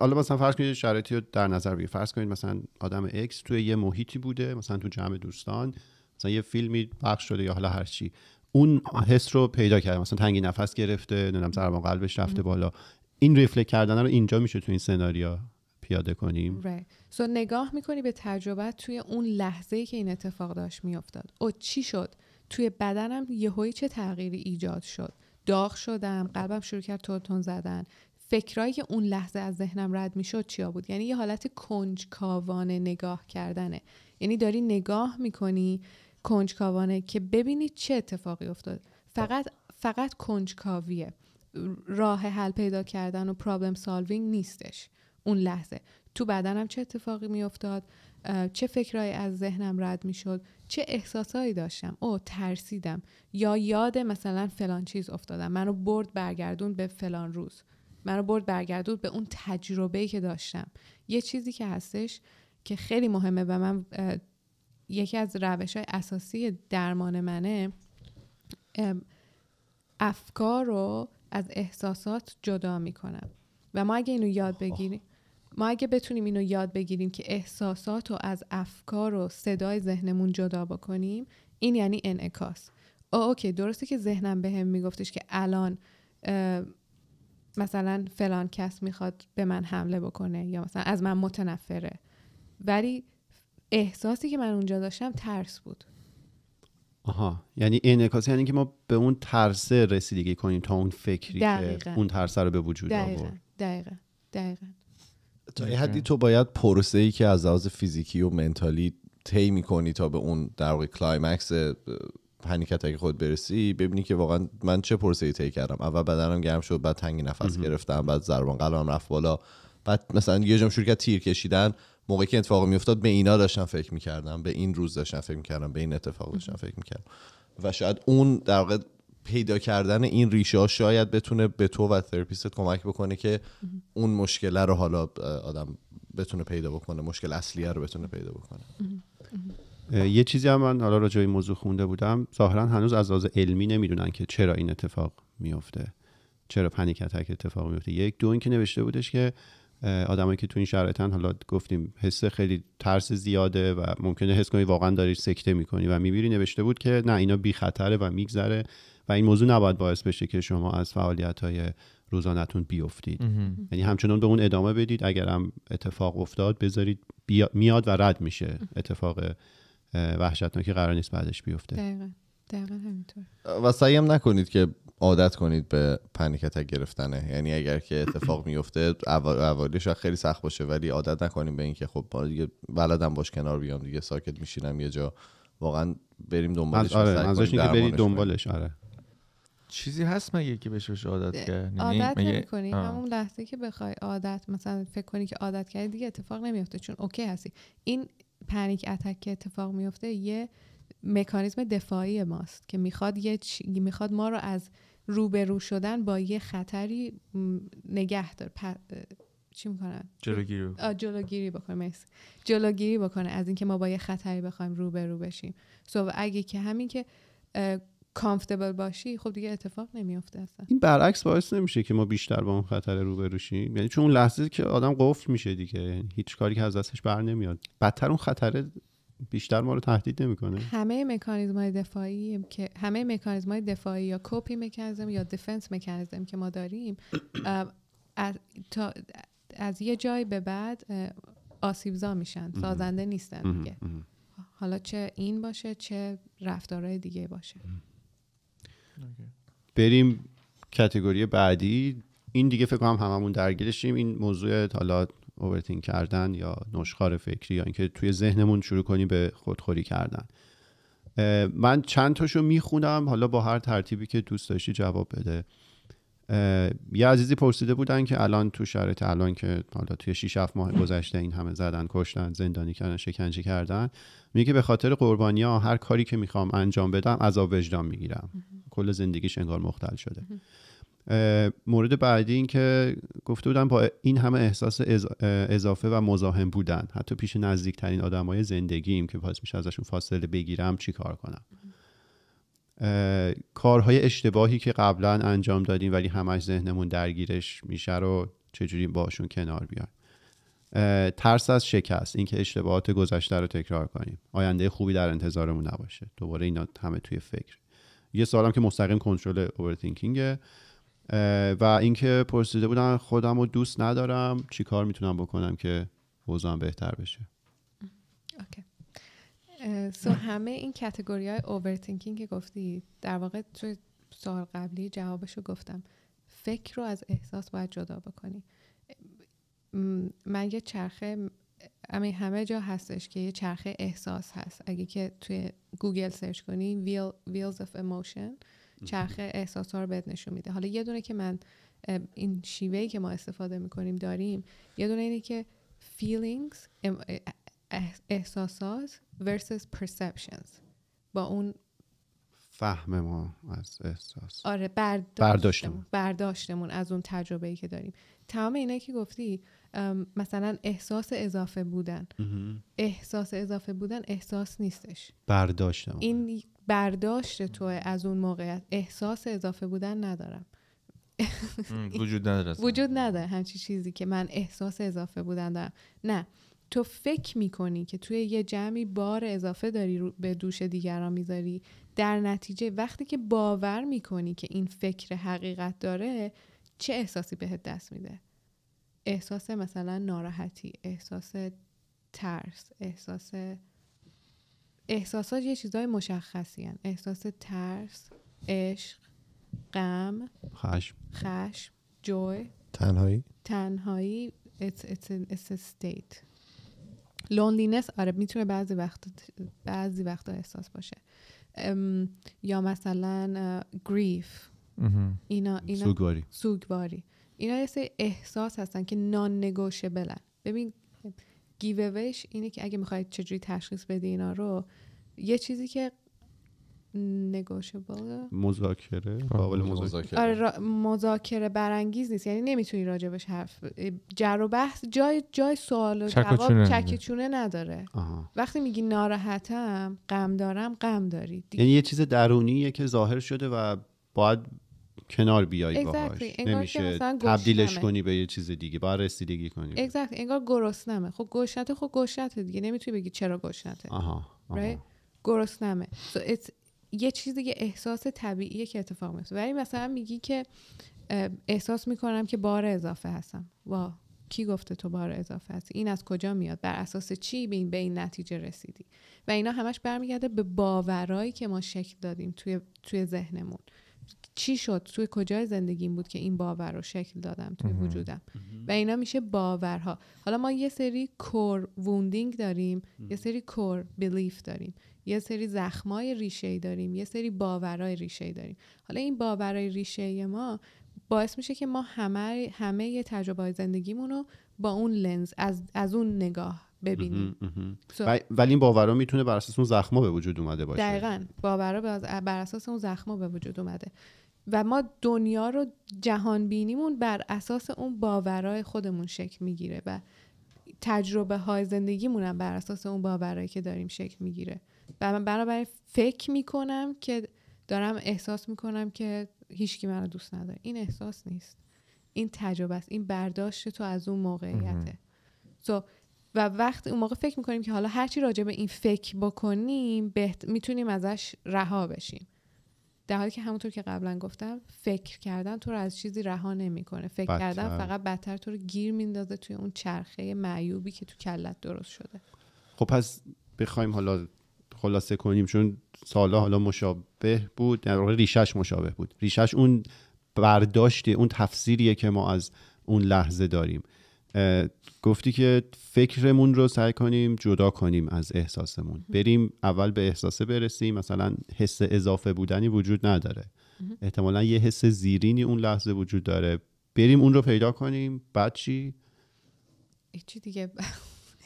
C: حالا مثلا فرض کنید شرایطی رو در نظر بگیر فرض کنید مثلا آدم اکس توی یه محیطی بوده مثلا تو جمع دوستان مثلا یه فیلمی پخش شده یا حالا هر چی اون حس رو پیدا کرده مثلا تنگی نفس گرفته نمیدونم ضربان قلبش رفته بالا این ریفلکت کردن رو اینجا میشه تو این سناریو پیاده کنیم
D: right. so نگاه میکنی به تجربه توی اون لحظه ای که این اتفاق داشت میافتاد او چی شد توی بدنم یهوی چه تغییری ایجاد شد داغ شدم قلبم شروع کرد تورتون زدن فکرایی که اون لحظه از ذهنم رد میشد چیا بود یعنی یه حالت کنجکاوانه نگاه کردنه یعنی داری نگاه میکنی کنجکاوانه که ببینی چه اتفاقی افتاد فقط فقط کنجکاویه راه حل پیدا کردن و پرابلم سالوینگ نیستش اون لحظه تو بدنم چه اتفاقی میافتاد چه فکرهایی از ذهنم رد میشد چه احساسایی داشتم او ترسیدم یا یاد مثلا فلان چیز افتادم منو برد برگردون به فلان روز منو برد برگردون به اون تجربه‌ای که داشتم یه چیزی که هستش که خیلی مهمه و من یکی از روش های اساسی درمان منه افکار رو از احساسات جدا میکنم و ما اگه اینو یاد بگیریم ما اگه بتونیم اینو یاد بگیریم که احساسات رو از افکار و صدای ذهنمون جدا بکنیم این یعنی انعکاس آه اوکی درسته که ذهنم بهم میگفتش که الان مثلا فلان کس میخواد به من حمله بکنه یا مثلا از من متنفره ولی احساسی که من اونجا داشتم ترس بود
C: آها یعنی انعکاس یعنی که ما به اون ترس رسیدگی کنیم تا اون فکری که اون ترسه رو به وجود دقیقا.
D: دقیقا دقیقا
A: تا یه حدی تو باید پروسه ای که از لحاظ فیزیکی و منتالی طی میکنی تا به اون در واقع کلایمکس پنیکت اگه خود برسی ببینی که واقعا من چه پروسه ای طی کردم اول بدنم گرم شد بعد تنگی نفس گرفتم بعد ضربان قلبم رفت بالا بعد مثلا یه جام شروع کرد تیر کشیدن موقعی که اتفاق میافتاد به اینا داشتم فکر میکردم به این روز داشتم فکر میکردم به این اتفاق داشتم فکر میکردم و شاید اون در واقع پیدا کردن این ریشه ها شاید بتونه به تو و تراپیستت کمک بکنه که اون مشکله رو حالا آدم بتونه پیدا بکنه مشکل اصلیه رو بتونه پیدا بکنه
C: یه چیزی هم من حالا راجع موضوع خونده بودم ظاهرا هنوز از لحاظ علمی نمیدونن که چرا این اتفاق میفته چرا پنیک اتک اتفاق میفته یک دو اینکه نوشته بودش که آدمایی که تو این شرایطن حالا گفتیم حس خیلی ترس زیاده و ممکنه حس کنی واقعا داری سکته میکنی و میبینی نوشته بود که نه اینا بی خطره و میگذره و این موضوع نباید باعث بشه که شما از فعالیت های روزانتون بیفتید یعنی همچنان به اون ادامه بدید اگر هم اتفاق افتاد بذارید میاد و رد میشه اتفاق وحشتناکی قرار نیست بعدش بیفته
E: دقیقا. همینطور
C: و سعیم نکنید که
A: عادت کنید به پنیک گرفتنه یعنی اگر که اتفاق میفته اولیش خیلی سخت باشه ولی عادت نکنیم به اینکه خب دیگه بلدم باش کنار بیام دیگه ساکت میشینم یه جا واقعا بریم دنبالش آره آره، که برید دنبالش آره
B: چیزی هست مگه که بشه عادت کرد یعنی عادت کنی همون
D: لحظه که بخوای عادت مثلا فکر کنی که عادت کردی دیگه اتفاق نمیفته چون اوکی هستی این پنیک اتک که اتفاق میفته یه مکانیزم دفاعی ماست که میخواد یه چ... میخواد ما رو از رو شدن با یه خطری نگه دار پ... چی میکنن جلوگیری جلوگیری بکنه مرسی جلوگیری بکنه از اینکه ما با یه خطری بخوایم روبرو بشیم سو اگه که همین که کامفتبل باشی خب دیگه اتفاق نمیفته اصلا این برعکس
C: باعث نمیشه که ما بیشتر با اون خطر رو بروشیم یعنی چون اون لحظه که آدم قفل میشه دیگه یعنی هیچ کاری که از دستش بر نمیاد بدتر اون خطر بیشتر ما رو تهدید نمیکنه
D: همه مکانیزم های دفاعی که همه مکانیزم های دفاعی یا کپی مکانیزم یا دیفنس مکانیزم که ما داریم از, تا از یه جای به بعد آسیبزا میشن سازنده نیستن دیگه حالا چه این باشه چه رفتارهای دیگه باشه
C: بریم کتگوری بعدی این دیگه فکر کنم هممون درگیرشیم این موضوع حالا اوورتین کردن یا نشخار فکری یا اینکه توی ذهنمون شروع کنیم به خودخوری کردن من چند تاشو میخونم حالا با هر ترتیبی که دوست داشتی جواب بده یه عزیزی پرسیده بودن که الان تو شرایط الان که حالا توی 6 ماه گذشته این همه زدن کشتن زندانی کردن شکنجه کردن میگه که به خاطر قربانی ها هر کاری که میخوام انجام بدم عذاب وجدان میگیرم کل زندگیش انگار مختل شده مورد بعدی این که گفته بودن با این همه احساس اضافه و مزاحم بودن حتی پیش نزدیکترین آدمای زندگیم که باز میشه ازشون فاصله بگیرم چیکار کنم کارهای اشتباهی که قبلا انجام دادیم ولی همش ذهنمون درگیرش میشه رو چجوری باشون کنار بیایم ترس از شکست اینکه اشتباهات گذشته رو تکرار کنیم آینده خوبی در انتظارمون نباشه دوباره اینا همه توی فکر یه سالم که مستقیم کنترل اوورتینکینگ و اینکه پرسیده بودم خودم رو دوست ندارم چی کار میتونم بکنم که اوضاعم بهتر بشه
D: سو همه این کتگوری های اوورتینکینگ که گفتی در واقع توی سال قبلی جوابش رو گفتم فکر رو از احساس باید جدا بکنی من یه چرخه همه جا هستش که یه چرخه احساس هست اگه که توی گوگل سرچ کنی wheels of emotion چرخه احساس ها رو بهت نشون میده حالا یه دونه که من این شیوهی که ما استفاده میکنیم داریم یه دونه اینه که feelings احساسات versus perceptions با اون
C: فهم ما از احساس آره برداشتمون برداشتمون,
D: برداشتمون از اون تجربه ای که داریم تمام اینایی که گفتی مثلا احساس اضافه بودن احساس اضافه بودن احساس
C: نیستش برداشتمون
D: این برداشت تو از اون موقعیت احساس اضافه بودن ندارم وجود نداره وجود نداره همچی چیزی که من احساس اضافه بودن دارم نه تو فکر میکنی که توی یه جمعی بار اضافه داری به دوش دیگران میذاری در نتیجه وقتی که باور میکنی که این فکر حقیقت داره چه احساسی بهت دست میده احساس مثلا ناراحتی احساس ترس احساس احساسات یه چیزهای مشخصی هن. احساس ترس عشق غم خشم خشم جوی تنهایی تنهایی it's, it's, a, it's a state لونلینس آره میتونه بعضی وقت بعضی وقتا احساس باشه یا مثلا گریف اینا اینا سوگواری سوگواری اینا یه احساس هستن که نان بلن ببین گیوهش اینه که اگه میخواید چجوری تشخیص بدی اینا رو یه چیزی که negotiable
C: مذاکره قابل مذاکره آره،
D: مذاکره برانگیز نیست یعنی نمیتونی راجبش حرف جر و بحث جای جای سوال و جواب چک چونه نداره وقتی میگی ناراحتم غم دارم غم داری
C: یعنی یه چیز درونیه که ظاهر شده و باید کنار بیای باهاش نمیشه تبدیلش کنی به یه چیز دیگه باید رسیدگی کنی
D: exactly. انگار گرسنمه خب گشنته خب گشنته دیگه نمیتونی بگی چرا گشنته آها, آها. Right? so it's یه چیز دیگه احساس طبیعیه که اتفاق میفته ولی مثلا میگی که احساس میکنم که بار اضافه هستم وا کی گفته تو بار اضافه هستی این از کجا میاد بر اساس چی به این به این نتیجه رسیدی و اینا همش برمیگرده به باورایی که ما شکل دادیم توی توی ذهنمون چی شد توی کجای زندگیم بود که این باور رو شکل دادم توی وجودم و اینا میشه باورها حالا ما یه سری کور ووندینگ داریم یه سری کور بیلیف داریم یه سری زخمای ریشه داریم یه سری باورای ریشه داریم حالا این باورای ریشه ما باعث میشه که ما همه همه تجربه زندگیمون رو با اون لنز از, از اون نگاه ببینیم
C: ولی این باورا میتونه بر اساس اون زخما به وجود اومده باشه دقیقا
D: باورا بر اساس اون زخما به وجود اومده و ما دنیا رو جهان بینیمون بر اساس اون باورای خودمون شکل میگیره و تجربه های زندگیمون هم بر اساس اون باورایی که داریم شکل میگیره و من برابر فکر میکنم که دارم احساس میکنم که هیچکی منو دوست نداره این احساس نیست این تجربه است این برداشت تو از اون موقعیته سو و وقت اون موقع فکر میکنیم که حالا هرچی راجع به این فکر بکنیم میتونیم ازش رها بشیم در حالی که همونطور که قبلا گفتم فکر کردن تو رو از چیزی رها نمیکنه فکر کردن فقط بدتر تو رو گیر میندازه توی اون چرخه معیوبی که تو کلت درست شده
C: خب پس بخوایم حالا خلاصه کنیم چون سالا حالا مشابه بود در واقع ریشش مشابه بود ریشش اون برداشت اون تفسیریه که ما از اون لحظه داریم گفتی که فکرمون رو سعی کنیم جدا کنیم از احساسمون بریم اول به احساسه برسیم مثلا حس اضافه بودنی وجود نداره احتمالا یه حس زیرینی اون لحظه وجود داره بریم اون رو پیدا کنیم بعد چی؟
D: چی دیگه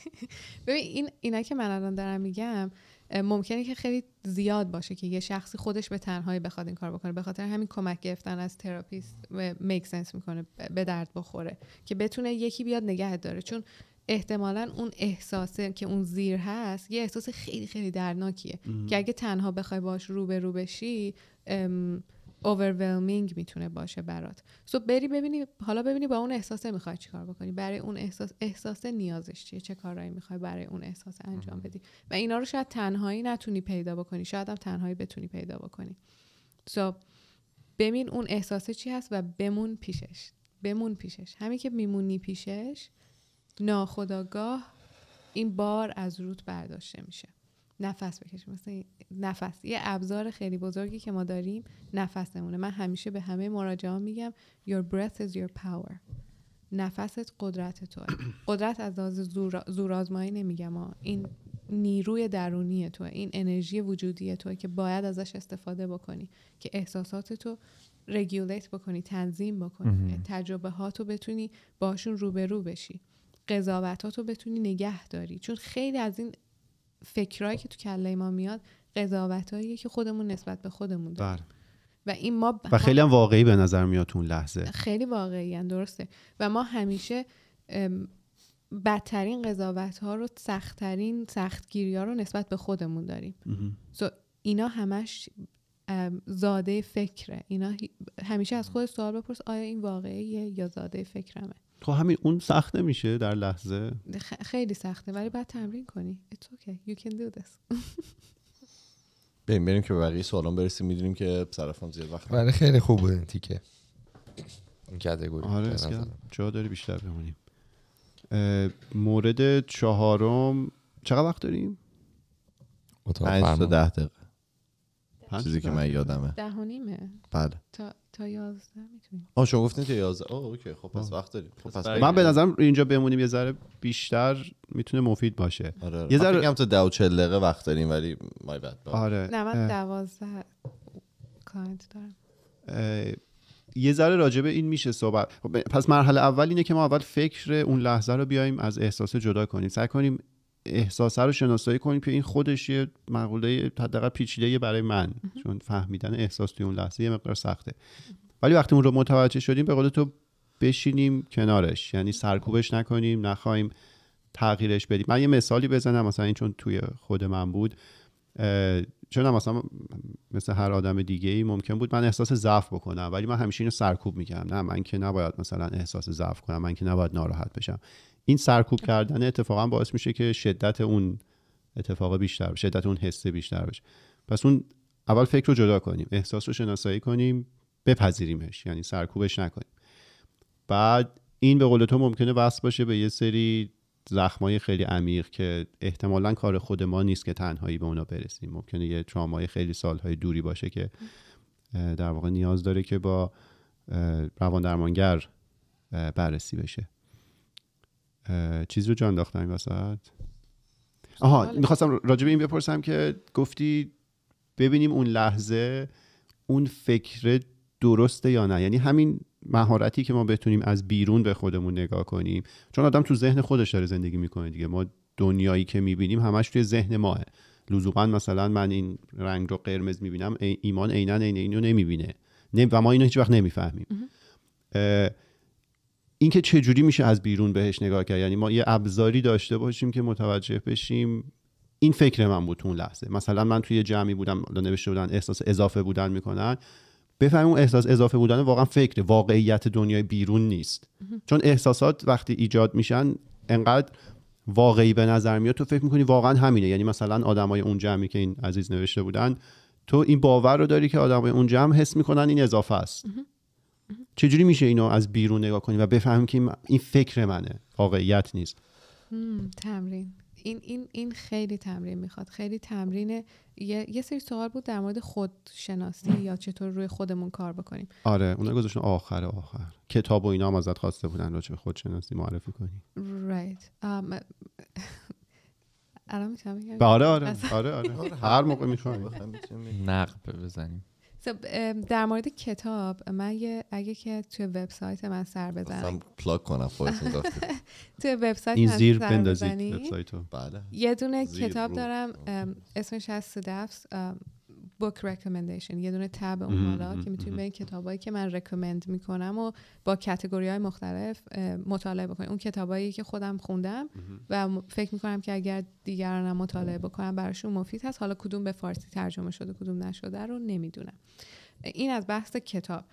D: ببین این اینا که من الان دارم میگم ممکنه که خیلی زیاد باشه که یه شخصی خودش به تنهایی بخواد این کار بکنه به خاطر همین کمک گرفتن از تراپیست میک سنس میکنه به درد بخوره که بتونه یکی بیاد نگه داره چون احتمالا اون احساسه که اون زیر هست یه احساس خیلی خیلی درناکیه که اگه تنها بخوای باش رو به رو بشی overwhelming میتونه باشه برات سو بری ببینی حالا ببینی با اون احساسه میخوای چیکار بکنی برای اون احساس احساس نیازش چیه چه کارایی میخوای برای اون احساس انجام بدی و اینا رو شاید تنهایی نتونی پیدا بکنی شاید هم تنهایی بتونی پیدا بکنی سو ببین اون احساسه چی هست و بمون پیشش بمون پیشش همین که میمونی پیشش ناخداگاه این بار از روت برداشته میشه نفس بکشیم مثلا نفس یه ابزار خیلی بزرگی که ما داریم نفسمونه من همیشه به همه ها میگم your breath is your power نفست قدرت تو. قدرت از لحاظ زور... زورآزمایی نمیگم این نیروی درونی تو این انرژی وجودی تو که باید ازش استفاده بکنی که احساسات تو رگولیت بکنی تنظیم بکنی یعنی تجربه ها تو بتونی باشون روبرو بشی قضاوتاتو بتونی نگه داری چون خیلی از این فکرهایی که تو کله ما میاد قضاوتهایی که خودمون نسبت به خودمون داریم بله. و این ما و خیلی هم
C: واقعی به نظر میاد اون لحظه
D: خیلی واقعی هم درسته و ما همیشه بدترین قضاوت ها رو سختترین سختگیری ها رو نسبت به خودمون داریم سو اینا همش زاده فکره اینا همیشه از خود سوال بپرس آیا این واقعیه یا زاده فکرمه
C: تو خب همین اون سخته میشه در لحظه
D: خ... خیلی سخته ولی باید تمرین کنی It's okay you can do this
A: بریم بریم که به بقیه سوالان برسیم میدونیم که سرفان زیاد وقت
F: ولی خیلی خوب بود این تیکه این کاتگوری آره
C: جا داری بیشتر بمونیم مورد چهارم چقدر وقت داریم؟ اتاق تا ده دقیقه چیزی که من یادمه ده
D: و نیمه بله تا تا
E: 11 میتونیم آه
C: شما گفتین تا 11 آه اوکی خب پس وقت داریم خب پس من به نظرم اینجا بمونیم یه ذره بیشتر میتونه مفید باشه آره, آره. یه ذره میگم تا
A: 10 و 40 دقیقه وقت داریم ولی مای بد بله. آره
C: نه من
D: 12 کانت
C: دارم یه ذره راجبه این میشه صحبت خب، پس مرحله اول اینه که ما اول فکر اون لحظه رو بیایم از احساس جدا کنیم سعی کنیم احساسه رو شناسایی کنیم که این خودش یه مقوله حداقل پیچیده برای من چون فهمیدن احساس توی اون لحظه یه مقدار سخته ولی وقتی اون رو متوجه شدیم به قول تو بشینیم کنارش یعنی سرکوبش نکنیم نخواهیم تغییرش بدیم من یه مثالی بزنم مثلا این چون توی خود من بود چون مثلا مثل هر آدم دیگه ای ممکن بود من احساس ضعف بکنم ولی من همیشه اینو سرکوب میکردم نه من که نباید مثلا احساس ضعف کنم من که نباید ناراحت بشم این سرکوب کردن اتفاقا باعث میشه که شدت اون اتفاق بیشتر بشه شدت اون حسه بیشتر بشه پس اون اول فکر رو جدا کنیم احساس رو شناسایی کنیم بپذیریمش یعنی سرکوبش نکنیم بعد این به قول تو ممکنه وصل باشه به یه سری زخمای خیلی عمیق که احتمالا کار خود ما نیست که تنهایی به اونا برسیم ممکنه یه ترامای خیلی سالهای دوری باشه که در واقع نیاز داره که با روان درمانگر بررسی بشه چیز رو جا انداختم وسط آها میخواستم راجع به این بپرسم که گفتی ببینیم اون لحظه اون فکر درسته یا نه یعنی همین مهارتی که ما بتونیم از بیرون به خودمون نگاه کنیم چون آدم تو ذهن خودش داره زندگی میکنه دیگه ما دنیایی که میبینیم همش توی ذهن ماه لزوما مثلا من این رنگ رو قرمز میبینم ایمان عینا عین اینو نمیبینه و ما اینو هیچ وقت نمیفهمیم اینکه چه جوری میشه از بیرون بهش نگاه کرد یعنی ما یه ابزاری داشته باشیم که متوجه بشیم این فکر من بود تو اون لحظه مثلا من توی جمعی بودم نوشته بودن احساس اضافه بودن میکنن بفهم اون احساس اضافه بودن واقعا فکر واقعیت دنیای بیرون نیست چون احساسات وقتی ایجاد میشن انقدر واقعی به نظر میاد تو فکر میکنی واقعا همینه یعنی مثلا آدمای اون جمعی که این عزیز نوشته بودن تو این باور رو داری که آدمای اون جمع حس میکنن این اضافه است چجوری میشه اینو از بیرون نگاه کنیم و بفهمیم که این فکر منه واقعیت نیست
D: تمرین این, این, این خیلی تمرین میخواد خیلی تمرین یه, یه سری سوال بود در مورد خودشناسی یا چطور روی خودمون کار بکنیم
C: آره اونا گذاشتن آخر آخر کتاب و اینا هم ازت خواسته بودن راجع خودشناسی معرفی کنی
D: رایت الان آره آره. آره آره آره
B: هر موقع میخوام نقد بزنیم
D: در مورد کتاب من یه اگه که توی وبسایت من سر بزنم پلاگ کنم خودت توی وبسایت این زیر بندازید وبسایتو بله یه دونه کتاب دارم اسمش از سدفس book recommendation یه دونه تب اون بالا که میتونید برین کتابایی که من رکامند میکنم و با کتگوری های مختلف مطالعه بکنید اون کتابایی که خودم خوندم و فکر میکنم که اگر دیگرانم مطالعه بکنم براشون مفید هست حالا کدوم به فارسی ترجمه شده کدوم نشده رو نمیدونم این از بحث کتاب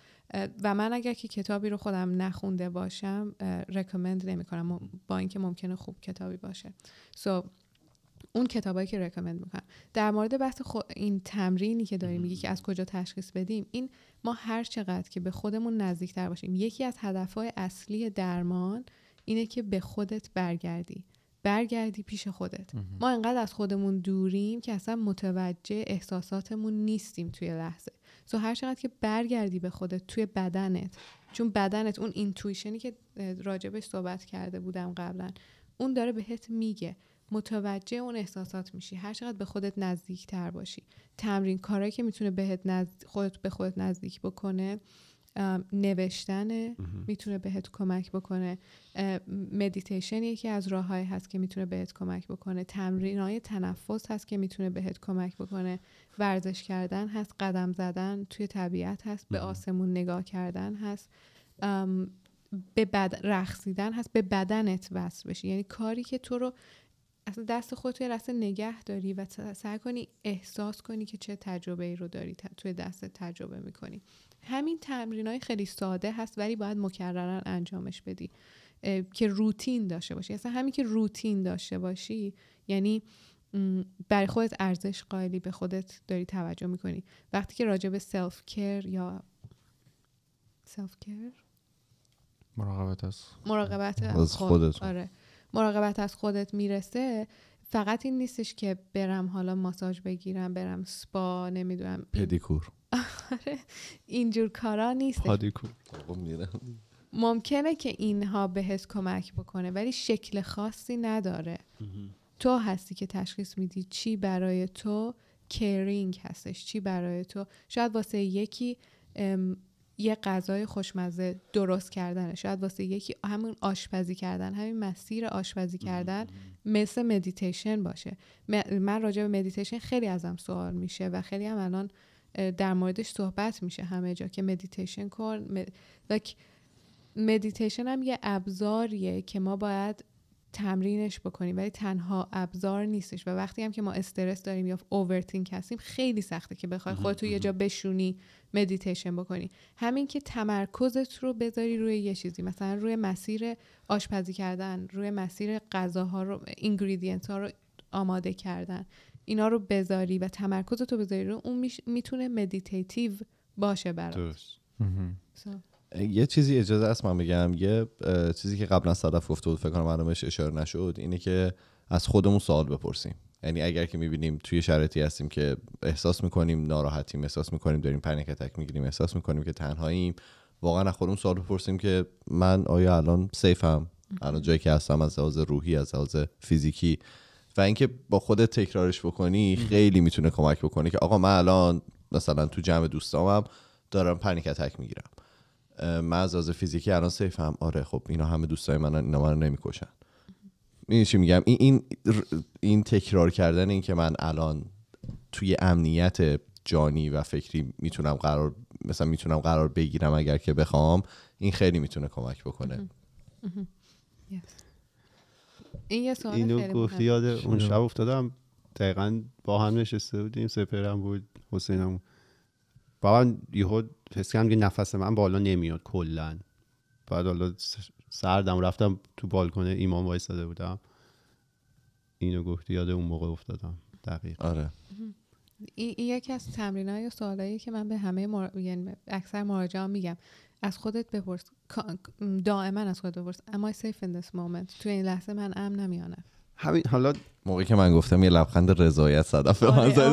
D: و من اگر که کتابی رو خودم نخونده باشم رکامند نمی با اینکه ممکنه خوب کتابی باشه سو اون کتابایی که رکامند میکنم در مورد بحث خو... این تمرینی که داریم میگی که از کجا تشخیص بدیم این ما هر چقدر که به خودمون نزدیکتر باشیم یکی از هدفهای اصلی درمان اینه که به خودت برگردی برگردی پیش خودت ما انقدر از خودمون دوریم که اصلا متوجه احساساتمون نیستیم توی لحظه سو هر چقدر که برگردی به خودت توی بدنت چون بدنت اون اینتویشنی که راجبش صحبت کرده بودم قبلا اون داره بهت میگه متوجه اون احساسات میشی هر چقدر به خودت نزدیک تر باشی تمرین کارهایی که میتونه بهت خودت به خودت نزدیک بکنه نوشتن میتونه بهت کمک بکنه مدیتیشن یکی از راههایی هست که میتونه بهت کمک بکنه تمرین های تنفس هست که میتونه بهت کمک بکنه ورزش کردن هست قدم زدن توی طبیعت هست به آسمون نگاه کردن هست به بد... رقصیدن هست به بدنت وصل بشی یعنی کاری که تو رو اصلا دست خود توی رسته نگه داری و سعی کنی احساس کنی که چه تجربه ای رو داری توی دستت تجربه میکنی همین تمرین های خیلی ساده هست ولی باید مکررن انجامش بدی که روتین داشته باشی اصلا همین که روتین داشته باشی یعنی برای خودت ارزش قائلی به خودت داری توجه میکنی وقتی که راجع به سلف کر یا سلف کر
F: مراقبت از مراقبت از خودت آره
D: مراقبت از خودت میرسه فقط این نیستش که برم حالا ماساژ بگیرم برم سپا نمیدونم پدیکور آره، اینجور کارا نیست ممکنه که اینها به حس کمک بکنه ولی شکل خاصی نداره تو هستی که تشخیص میدی چی برای تو کرینگ هستش چی برای تو شاید واسه یکی یه غذای خوشمزه درست کردن شاید واسه یکی همون آشپزی کردن همین مسیر آشپزی کردن مثل مدیتیشن باشه من راجع به مدیتیشن خیلی ازم سوال میشه و خیلی هم الان در موردش صحبت میشه همه جا که مدیتیشن کن مدیتیشن هم یه ابزاریه که ما باید تمرینش بکنیم ولی تنها ابزار نیستش و وقتی هم که ما استرس داریم یا اوورتینک هستیم خیلی سخته که بخوای خودتو یه جا بشونی مدیتیشن بکنی همین که تمرکزت رو بذاری روی یه چیزی مثلا روی مسیر آشپزی کردن روی مسیر غذاها رو اینگریدینت ها رو آماده کردن اینا رو بذاری و تمرکزت رو بذاری رو اون میتونه مدیتیتیو باشه برات
A: یه چیزی اجازه است من بگم یه چیزی که قبلا صدف گفته بود فکر کنم من اشاره نشد اینه که از خودمون سوال بپرسیم یعنی اگر که میبینیم توی شرایطی هستیم که احساس میکنیم ناراحتیم احساس میکنیم داریم پنیک اتک میگیریم احساس میکنیم که تنهاییم واقعا از خودمون سوال بپرسیم که من آیا الان سیفم الان جایی که هستم از لحاظ روحی از لحاظ فیزیکی و اینکه با خودت تکرارش بکنی خیلی میتونه کمک بکنه که آقا من الان مثلا تو جمع دوستامم دارم پنیک اتک میگیرم من از فیزیکی الان هم آره خب اینا همه دوستای من اینا من نمیکشن این چی میگم این, این این تکرار کردن این که من الان توی امنیت جانی و فکری میتونم قرار مثلا میتونم قرار بگیرم اگر که بخوام این خیلی میتونه کمک بکنه
D: این یه سوال اینو گفتی یاد اون
C: شب افتادم دقیقا با هم نشسته بودیم سپرم بود حسینم واقعا یهو حس کردم که نفس من بالا نمیاد کلا بعد حالا سردم رفتم تو بالکن ایمان وایساده بودم اینو گفتی یاد اون موقع افتادم دقیق آره
D: این یکی از تمرین های سوالایی که من به همه مر... یعنی اکثر میگم از خودت بپرس دائما از خودت بپرس am I safe in this moment تو این لحظه من امنم یا
A: همین حالا موقعی که من گفتم یه لبخند رضایت صدف آره، من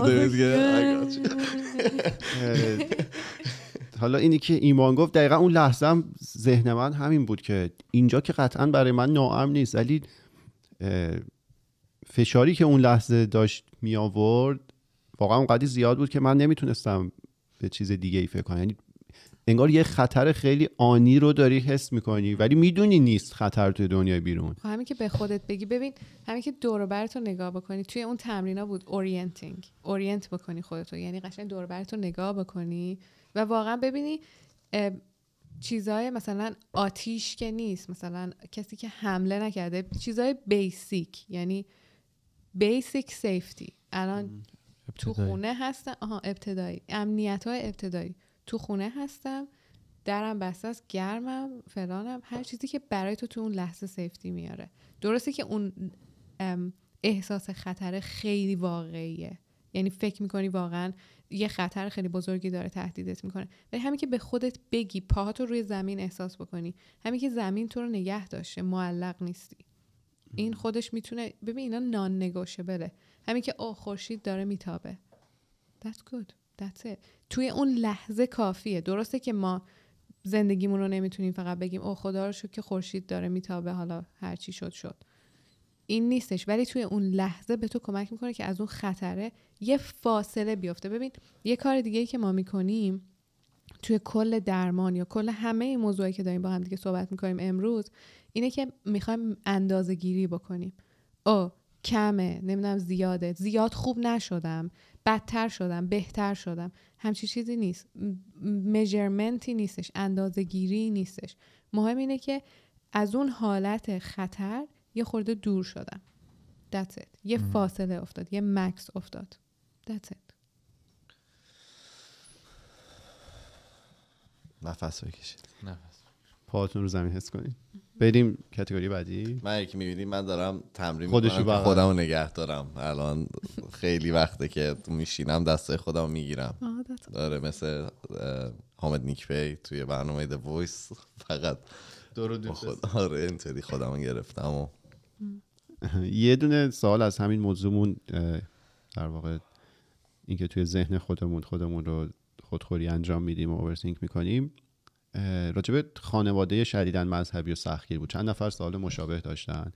E: آره.
C: حالا اینی که ایمان گفت دقیقا اون لحظه هم ذهن من همین بود که اینجا که قطعا برای من ناامن نیست ولی فشاری که اون لحظه داشت می آورد واقعا اونقدی زیاد بود که من نمیتونستم به چیز دیگه ای فکر کنم یعنی انگار یه خطر خیلی آنی رو داری حس میکنی ولی میدونی نیست خطر توی دنیای بیرون
D: خب همین که به خودت بگی ببین همین که دور رو نگاه بکنی توی اون ها بود اورینتینگ اورینت بکنی خودتو یعنی قشنگ دور رو نگاه بکنی و واقعا ببینی چیزهای مثلا آتیش که نیست مثلا کسی که حمله نکرده چیزهای بیسیک یعنی بیسیک سیفتی الان تو خونه هستن آها ابتدایی امنیت های ابتدایی تو خونه هستم درم بسته است گرمم فلانم هر چیزی که برای تو تو اون لحظه سیفتی میاره درسته که اون احساس خطر خیلی واقعیه یعنی فکر میکنی واقعا یه خطر خیلی بزرگی داره تهدیدت میکنه ولی همین که به خودت بگی پاهاتو روی زمین احساس بکنی همین که زمین تو رو نگه داشته معلق نیستی این خودش میتونه ببین اینا نان نگوشه همین که او خورشید داره میتابه That's good it. توی اون لحظه کافیه درسته که ما زندگیمون رو نمیتونیم فقط بگیم او خدا رو شد که خورشید داره میتابه حالا هر چی شد شد این نیستش ولی توی اون لحظه به تو کمک میکنه که از اون خطره یه فاصله بیفته ببین یه کار دیگه ای که ما میکنیم توی کل درمان یا کل همه این موضوعی که داریم با هم دیگه صحبت میکنیم امروز اینه که میخوایم اندازه گیری بکنیم او کمه نمیدونم زیاده زیاد خوب نشدم بدتر شدم بهتر شدم همچی چیزی نیست مجرمنتی نیستش اندازگیری نیستش مهم اینه که از اون حالت خطر یه خورده دور شدم That's it. یه فاصله افتاد یه مکس افتاد That's it.
A: نفس
C: بکشید نفس پاهاتون رو زمین حس کنید بریم کاتگوری بعدی
A: من یکی میبینی من دارم تمرین خودشو میکنم خودم نگه دارم الان خیلی وقته که میشینم دسته خودم میگیرم داره مثل حامد نیکپی توی برنامه The وایس فقط خود... آره اینطوری خودم گرفتم و
C: یه دونه سال از همین موضوعمون در واقع اینکه توی ذهن خودمون خودمون رو خودخوری انجام میدیم و اوورسینک میکنیم راجب خانواده شدیدن مذهبی و سختگیر بود چند نفر سوال مشابه داشتن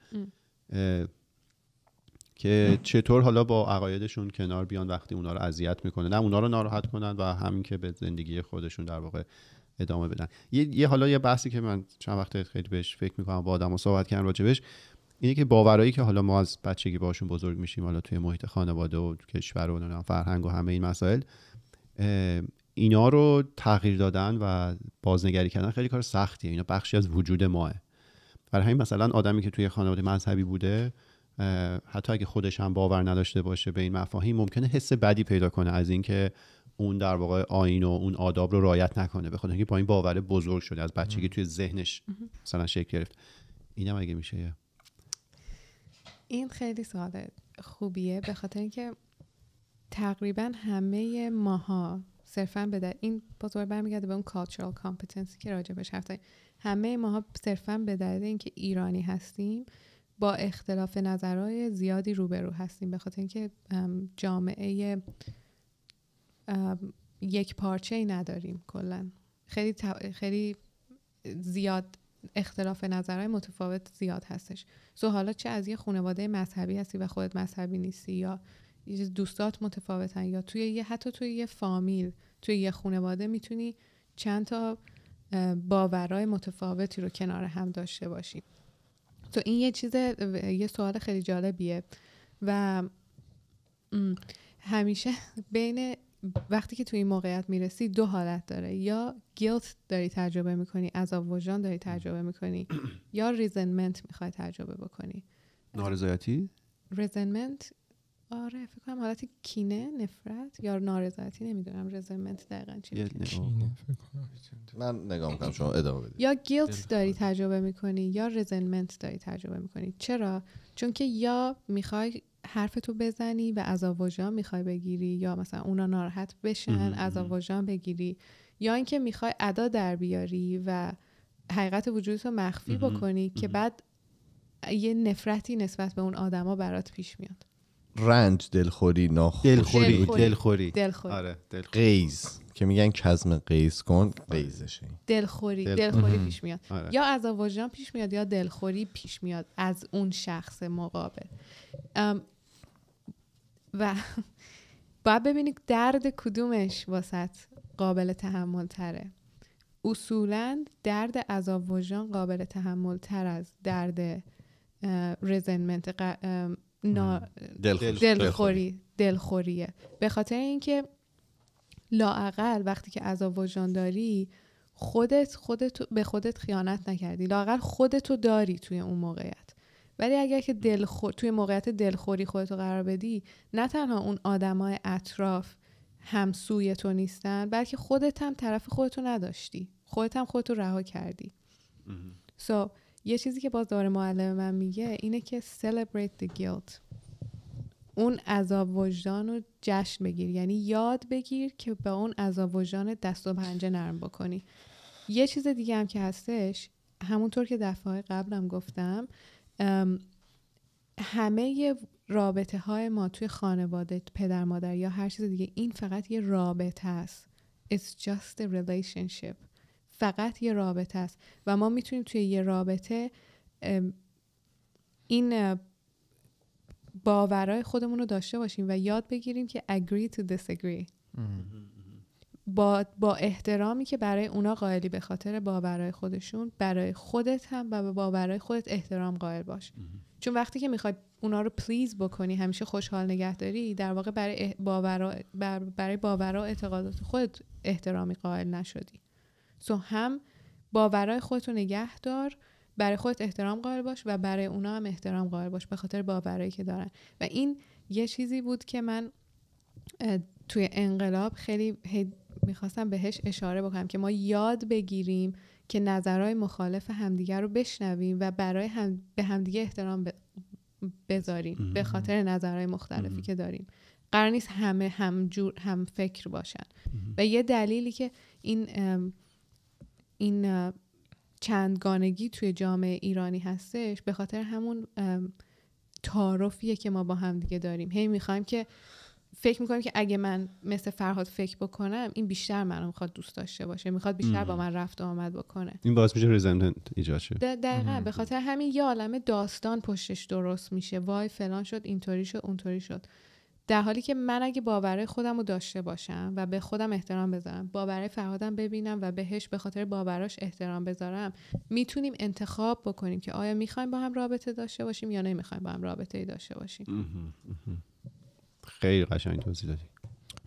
C: که چطور حالا با عقایدشون کنار بیان وقتی اونا رو اذیت میکنه نه اونا رو ناراحت کنن و همین که به زندگی خودشون در واقع ادامه بدن یه،, حالا یه بحثی که من چند وقت خیلی بهش فکر میکنم با آدم و صحبت کردم راجبش اینه که باورایی که حالا ما از بچگی باشون بزرگ میشیم حالا توی محیط خانواده و کشور و فرهنگ و همه این مسائل اینا رو تغییر دادن و بازنگری کردن خیلی کار سختیه اینا بخشی از وجود ماه برای همین مثلا آدمی که توی خانواده مذهبی بوده حتی اگه خودش هم باور نداشته باشه به این مفاهیم ممکنه حس بدی پیدا کنه از اینکه اون در واقع آین و اون آداب رو رایت نکنه به خاطر اینکه با این باور بزرگ شده از بچگی توی ذهنش مثلا شکل گرفت اینم اگه میشه
D: این خیلی سوال خوبیه به خاطر اینکه تقریبا همه ماها صرفا به این بازور برمیگرده به اون cultural competency که راجبش هفته همه ماها صرفا به دلیل اینکه ایرانی هستیم با اختلاف نظرهای زیادی روبرو هستیم به خاطر اینکه جامعه یک پارچه ای نداریم کلا خیلی خیلی زیاد اختلاف نظرهای متفاوت زیاد هستش سو حالا چه از یه خانواده مذهبی هستی و خودت مذهبی نیستی یا دوستات متفاوتن یا توی یه حتی توی یه فامیل توی یه خانواده میتونی چند تا باورای متفاوتی رو کنار هم داشته باشی تو این یه چیز یه سوال خیلی جالبیه و همیشه بین وقتی که توی این موقعیت میرسی دو حالت داره یا گیلت داری تجربه میکنی عذاب وجدان داری تجربه میکنی یا ریزنمنت میخوای تجربه بکنی
C: نارضایتی
D: ریزنمنت؟ آره فکر کنم حالت کینه نفرت یا نارضایتی نمیدونم رزمنت دقیقا چی
A: من نگاه میکنم شما ادامه بدید یا گیلت
D: داری تجربه میکنی یا رزنمنت داری تجربه میکنی چرا چون که یا میخوای حرفتو بزنی و از آواجان میخوای بگیری یا مثلا اونا ناراحت بشن از آواجان بگیری یا اینکه میخوای ادا در بیاری و حقیقت وجودتو مخفی بکنی که بعد یه نفرتی نسبت به اون آدما برات پیش میاد
A: رنج دلخوری ناخوشی دلخوری دلخوری دلخوری آره دلخوری قیز که میگن کزم قیز کن قیزشه
D: دلخوری دلخوری پیش میاد آره. یا از وجدان پیش میاد یا دلخوری پیش میاد از اون شخص مقابل و باید ببینید درد کدومش واسط قابل تحمل تره اصولا درد از وجدان قابل تحمل تر از درد رزنمنت نا... دلخوری دلخوری, دلخوریه به خاطر اینکه لاعقل وقتی که عذاب وجدان داری خودت خودت به خودت خیانت نکردی لاقل خودتو داری توی اون موقعیت ولی اگر که دلخو... توی موقعیت دلخوری خودتو قرار بدی نه تنها اون آدمای اطراف همسوی تو نیستن بلکه خودت هم طرف خودتو نداشتی خودت هم خودتو رها کردی سو یه چیزی که باز داره معلم من میگه اینه که celebrate the guilt اون عذاب وجدان رو جشن بگیر یعنی یاد بگیر که به اون عذاب وجدان دست و پنجه نرم بکنی یه چیز دیگه هم که هستش همونطور که دفعه قبلم گفتم همه رابطه های ما توی خانواده پدر مادر یا هر چیز دیگه این فقط یه رابطه است It's just a relationship فقط یه رابطه است و ما میتونیم توی یه رابطه این باورای خودمون رو داشته باشیم و یاد بگیریم که agree to disagree با, با احترامی که برای اونا قائلی به خاطر باورای خودشون برای خودت هم و به باورای خودت احترام قائل باش چون وقتی که میخوای اونا رو پلیز بکنی همیشه خوشحال نگه داری در واقع برای باورا, برای باورا اعتقادات خود احترامی قائل نشدی تو هم باورای خودت رو نگه دار برای خودت احترام قائل باش و برای اونا هم احترام قائل باش به خاطر باورایی که دارن و این یه چیزی بود که من توی انقلاب خیلی میخواستم بهش اشاره بکنم که ما یاد بگیریم که نظرهای مخالف همدیگر رو بشنویم و برای هم به همدیگه احترام بذاریم به خاطر نظرهای مختلفی که داریم قرار نیست همه جور هم فکر باشن و یه دلیلی که این این چندگانگی توی جامعه ایرانی هستش به خاطر همون تعارفیه که ما با هم دیگه داریم هی میخوایم که فکر میکنیم که اگه من مثل فرهاد فکر بکنم این بیشتر منو میخواد دوست داشته باشه میخواد بیشتر با من رفت و آمد بکنه
C: این باعث میشه رزنتمنت ایجاد شه دقیقا به
D: خاطر همین یه عالم داستان پشتش درست میشه وای فلان شد اینطوری شد اونطوری شد در حالی که من اگه باورهای خودم رو داشته باشم و به خودم احترام بذارم باورهای فرهادم ببینم و بهش به خاطر باوراش احترام بذارم میتونیم انتخاب بکنیم که آیا میخوایم با هم رابطه داشته باشیم یا نمیخوایم با هم رابطه داشته باشیم
C: خیلی قشنگ توضیح دادی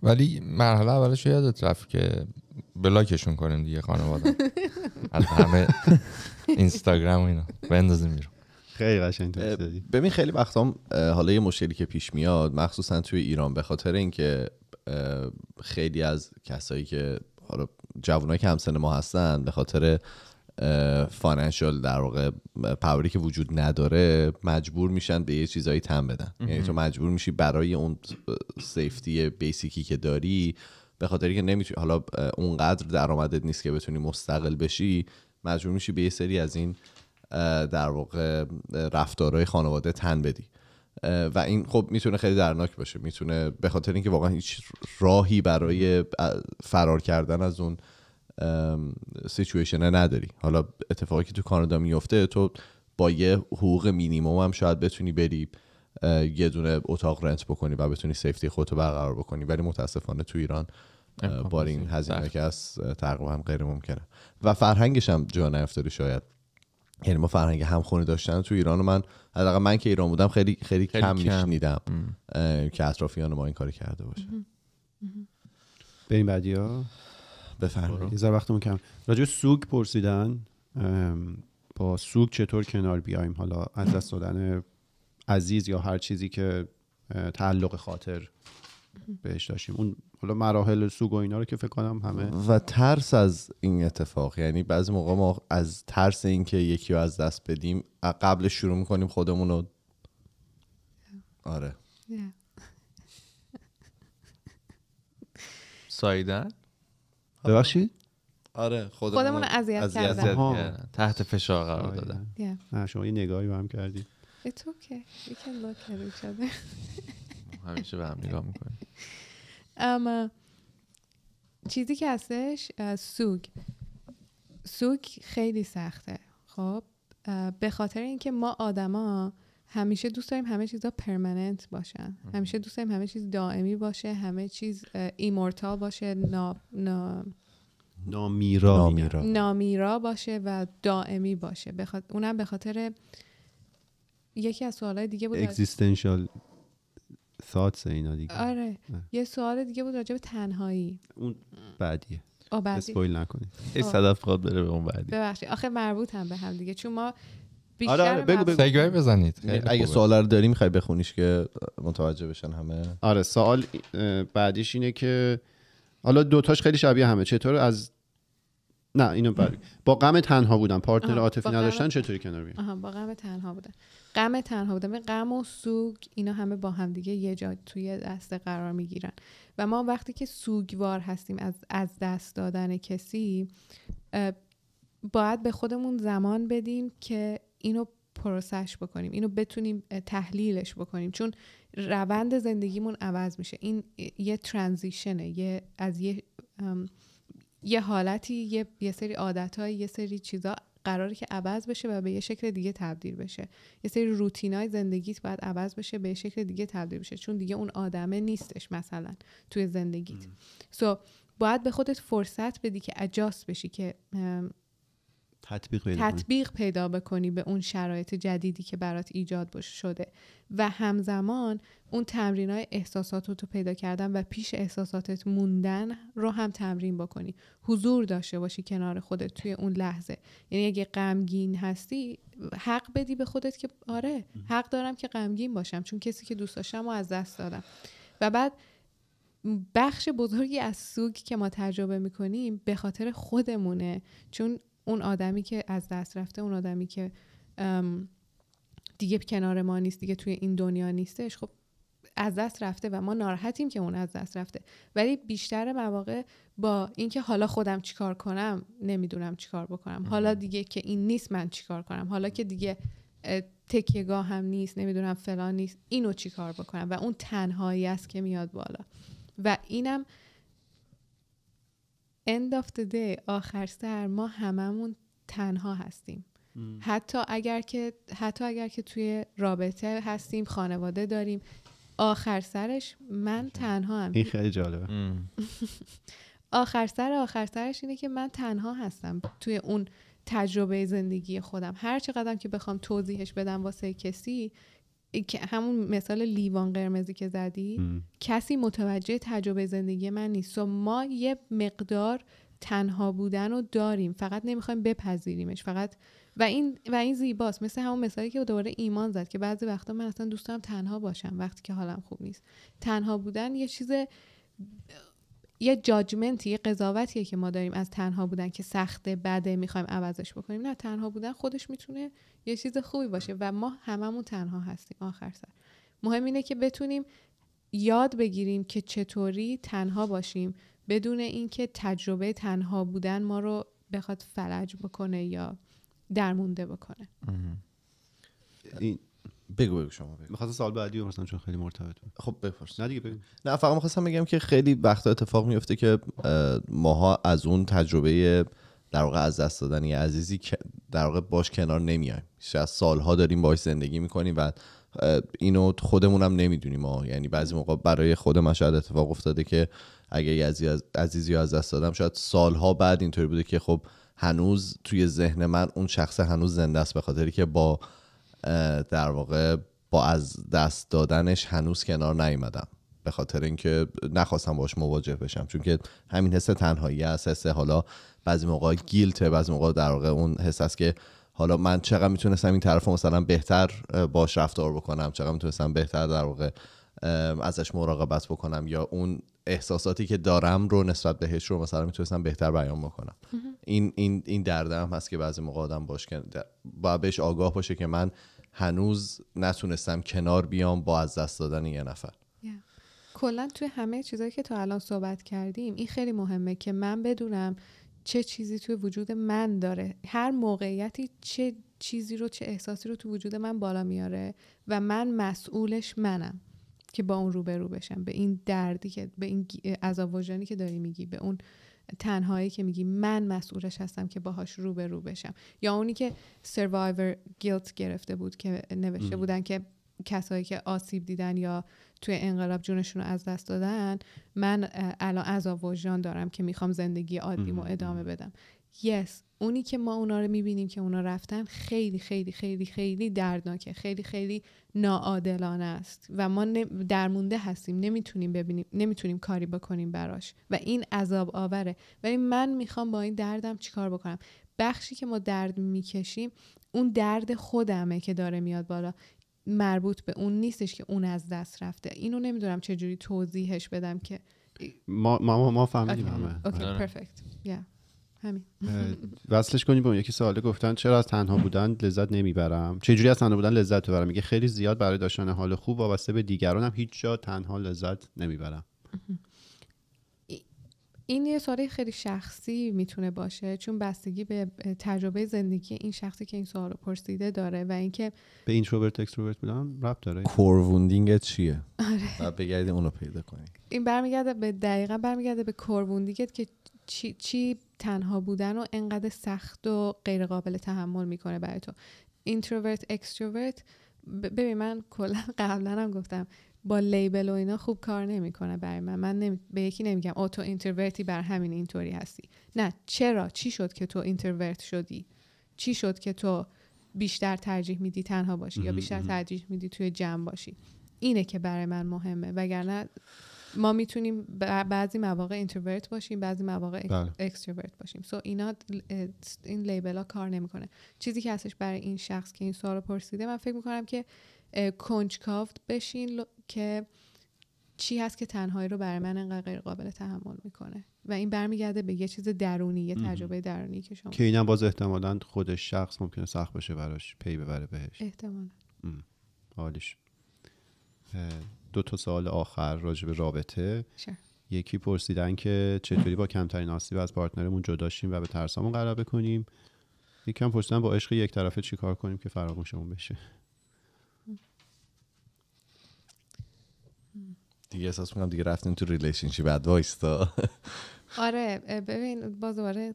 F: ولی مرحله اولش یادت رفت که بلاکشون کنیم دیگه خانواده از همه اینستاگرام و اینا بندازیم بیرون
C: خیلی قشنگ
A: ببین خیلی وقتا حالا یه مشکلی که پیش میاد مخصوصا توی ایران به خاطر اینکه خیلی از کسایی که حالا جوانایی که همسن ما هستن به خاطر فاننشال در واقع پاوری که وجود نداره مجبور میشن به یه چیزایی تم بدن یعنی تو مجبور میشی برای اون سیفتی بیسیکی که داری به خاطری که نمیتونی حالا اونقدر درآمدت نیست که بتونی مستقل بشی مجبور میشی به سری از این در واقع رفتارهای خانواده تن بدی و این خب میتونه خیلی درناک باشه میتونه به خاطر اینکه واقعا هیچ راهی برای فرار کردن از اون سیچویشنه نداری حالا اتفاقی که تو کانادا میفته تو با یه حقوق مینیموم هم شاید بتونی بری یه دونه اتاق رنت بکنی و بتونی سیفتی خودتو برقرار بکنی ولی متاسفانه تو ایران بار این هزینه بله. که از تقریبا غیر ممکنه و فرهنگش هم جا نیفتاده شاید یعنی ما فرهنگ همخونه داشتن تو ایران من حداقل من که ایران بودم خیلی خیلی, کم, میشنیدم که اطرافیان ما این کاری کرده باشه
C: بریم بعدی ها بفرمایید یه وقتمون کم راجع سوگ پرسیدن با سوگ چطور کنار بیایم حالا از دست دادن عزیز یا هر چیزی که تعلق خاطر بهش داشتیم اون حالا مراحل سوگ و اینا رو که فکر کنم همه
A: و ترس از این اتفاق یعنی بعضی موقع ما از ترس اینکه یکی رو از دست بدیم قبل شروع میکنیم خودمون رو
B: آره سایدن ببخشید آره خودمون رو اذیت کردن تحت فشار قرار دادن
C: شما یه نگاهی به هم کردید
B: همیشه به هم نگاه
D: میکنیم چیزی که هستش سوگ سوگ خیلی سخته خب به خاطر اینکه ما آدما همیشه دوست داریم همه چیزا پرمننت باشن همیشه دوست داریم همه چیز دائمی باشه همه چیز ایمورتال باشه نا, نا...
C: نامیرا
D: نامیرا. باشه و دائمی باشه بخاطر اونم به خاطر یکی از سوالای دیگه بود
C: اگزیستانشال ساتس اینا دیگه آره
D: یه سوال دیگه بود راجع به تنهایی
C: اون بعدیه آ بعدی اسپویل نکنید این صدف فقط بره به اون بعدی
D: ببخشید آخه مربوط هم به هم دیگه چون ما بیشتر آره, آره، بگو
C: بگو, بزنید اگه سوالا
A: رو داری میخوای بخونیش که متوجه بشن همه
C: آره سوال بعدیش اینه که حالا دوتاش خیلی شبیه همه چطور از نه اینو بر... با غم تنها بودن پارتنر عاطفی نداشتن چطوری کنار بیان
D: با غم تنها بودن غم تنها بودن غم و سوگ اینا همه با همدیگه یه جا توی دسته قرار میگیرن و ما وقتی که سوگوار هستیم از از دست دادن کسی باید به خودمون زمان بدیم که اینو پروسش بکنیم اینو بتونیم تحلیلش بکنیم چون روند زندگیمون عوض میشه این یه ترانزیشنه یه از یه یه حالتی یه, یه سری عادتهای یه سری چیزا قراره که عوض بشه و به یه شکل دیگه تبدیل بشه یه سری روتینای زندگیت باید عوض بشه به یه شکل دیگه تبدیل بشه چون دیگه اون آدمه نیستش مثلا توی زندگیت سو باید به خودت فرصت بدی که اجاست بشی که
C: تطبیق
D: پیدا, بکنی به اون شرایط جدیدی که برات ایجاد شده و همزمان اون تمرین های احساسات رو تو پیدا کردن و پیش احساساتت موندن رو هم تمرین بکنی حضور داشته باشی کنار خودت توی اون لحظه یعنی اگه غمگین هستی حق بدی به خودت که آره حق دارم که غمگین باشم چون کسی که دوست داشتم و از دست دادم و بعد بخش بزرگی از سوگ که ما تجربه میکنیم به خاطر خودمونه چون اون آدمی که از دست رفته اون آدمی که دیگه کنار ما نیست دیگه توی این دنیا نیستش خب از دست رفته و ما ناراحتیم که اون از دست رفته ولی بیشتر مواقع با اینکه حالا خودم چیکار کنم نمیدونم چیکار بکنم حالا دیگه که این نیست من چیکار کنم حالا که دیگه تکیگاه هم نیست نمیدونم فلان نیست اینو چیکار بکنم و اون تنهایی است که میاد بالا و اینم end of the day آخر سر ما هممون تنها هستیم حتی اگر که حتی اگر که توی رابطه هستیم خانواده داریم آخر سرش من تنها هم این خیلی جالبه آخر سر آخر سرش اینه که من تنها هستم توی اون تجربه زندگی خودم هر چقدر که بخوام توضیحش بدم واسه کسی همون مثال لیوان قرمزی که زدی کسی متوجه تجربه زندگی من نیست و ما یه مقدار تنها بودن رو داریم فقط نمیخوایم بپذیریمش فقط و این و این زیباست مثل همون مثالی که دوباره ایمان زد که بعضی وقتا من اصلا دوست دارم تنها باشم وقتی که حالم خوب نیست تنها بودن یه چیز یه جاجمنتی یه قضاوتیه که ما داریم از تنها بودن که سخته بده میخوایم عوضش بکنیم نه تنها بودن خودش میتونه یه چیز خوبی باشه و ما هممون تنها هستیم آخر سر مهم اینه که بتونیم یاد بگیریم که چطوری تنها باشیم بدون اینکه تجربه تنها بودن ما رو بخواد فلج بکنه یا درمونده بکنه
C: بگو بگو شما بگو می‌خواستم سال بعدی بپرسم چون خیلی مرتبط بود خب بپرس نه دیگه بگو
A: نه فقط می‌خواستم بگم که خیلی وقتا اتفاق میفته که ماها از اون تجربه در واقع از دست دادن یه عزیزی در واقع باش کنار نمیایم از سالها داریم باش زندگی میکنیم و اینو خودمون هم نمیدونیم ما یعنی بعضی موقع برای خود من شاید اتفاق افتاده که اگه یه عزیزی از دست دادم شاید سالها بعد اینطوری بوده که خب هنوز توی ذهن من اون شخص هنوز زنده است به خاطری که با در واقع با از دست دادنش هنوز کنار نیومدم به خاطر اینکه نخواستم باش مواجه بشم چون که همین حس تنهایی است حس حالا بعضی موقع گیلت بعضی موقع در واقع اون حس است که حالا من چقدر میتونستم این طرف مثلا بهتر باش رفتار بکنم چقدر میتونستم بهتر در واقع ازش مراقبت بکنم یا اون احساساتی که دارم رو نسبت بهش رو مثلا میتونستم بهتر بیان بکنم این این این دردم هست که بعضی موقع آدم باش باید بهش آگاه باشه که من هنوز نتونستم کنار بیام با از دست دادن یه نفر
D: کلا توی همه چیزهایی که تا الان صحبت کردیم این خیلی مهمه که من بدونم چه چیزی توی وجود من داره هر موقعیتی چه چیزی رو چه احساسی رو تو وجود من بالا میاره و من مسئولش منم که با اون روبرو بشم به این دردی که به این عذاب وجدانی که داری میگی به اون تنهایی که میگی من مسئولش هستم که باهاش رو به رو بشم یا اونی که سروایور گیلت گرفته بود که نوشته بودن که کسایی که آسیب دیدن یا توی انقلاب جونشون رو از دست دادن من الان عذاب وجدان دارم که میخوام زندگی عادیمو ادامه بدم یس اونی که ما اونا رو میبینیم که اونا رفتن خیلی خیلی خیلی خیلی دردناکه خیلی خیلی ناعادلانه است و ما درمونده هستیم نمیتونیم ببینیم نمیتونیم کاری بکنیم براش و این عذاب آوره ولی من میخوام با این دردم چیکار بکنم بخشی که ما درد میکشیم اون درد خودمه که داره میاد بالا مربوط به اون نیستش که اون از دست رفته اینو نمیدونم چجوری توضیحش بدم که
C: ما ما ما فهمیدیم آره. همین وصلش کنیم به یکی سوال گفتن چرا از تنها بودن لذت نمیبرم چه جوری از تنها بودن لذت ببرم میگه خیلی زیاد برای داشتن حال خوب وابسته به دیگرانم هیچ جا تنها لذت نمیبرم
D: این یه سوال خیلی شخصی میتونه باشه چون بستگی به تجربه زندگی این شخصی که این سوال رو پرسیده داره و اینکه به
C: این اینتروورت اکستروورت بودم رب داره
A: کوروندینگ چیه آره. بگردید اونو پیدا کنید
D: این برمیگرده به دقیقا برمیگرده به کوروندینگت که چی, چی تنها بودن رو انقدر سخت و غیر قابل تحمل میکنه برای تو اینتروورت اکستروورت ببین من کلا قبلا هم گفتم با لیبل و اینا خوب کار نمیکنه برای من من به یکی نمیگم او تو اینترورتی بر همین اینطوری هستی نه چرا چی شد که تو اینترورت شدی چی شد که تو بیشتر ترجیح میدی تنها باشی یا بیشتر ترجیح میدی توی جمع باشی اینه که برای من مهمه وگرنه ما میتونیم بعضی مواقع اینتروورت باشیم بعضی مواقع اکستروورت بله. باشیم سو اینا این لیبل ها کار نمیکنه چیزی که هستش برای این شخص که این سوال پرسیده من فکر میکنم که کنجکاوت بشین که چی هست که تنهایی رو برای من انقدر غیر قابل تحمل میکنه و این برمیگرده به یه چیز درونی یه تجربه درونی که شما که اینم باز
C: احتمالا خودش شخص ممکنه سخت باشه براش پی ببره بهش احتمالا عالیش دو تا سال آخر راجع به رابطه یکی پرسیدن که چطوری با کمترین آسیب از پارتنرمون جدا شیم و به ترسامون غلبه کنیم یکم پرسیدن با عشق یک طرفه کار کنیم که فراموشمون بشه دیگه
A: احساس میکنم دیگه رفتیم تو ریلیشنشیپ ادوایس
E: تا
D: آره ببین باز دوباره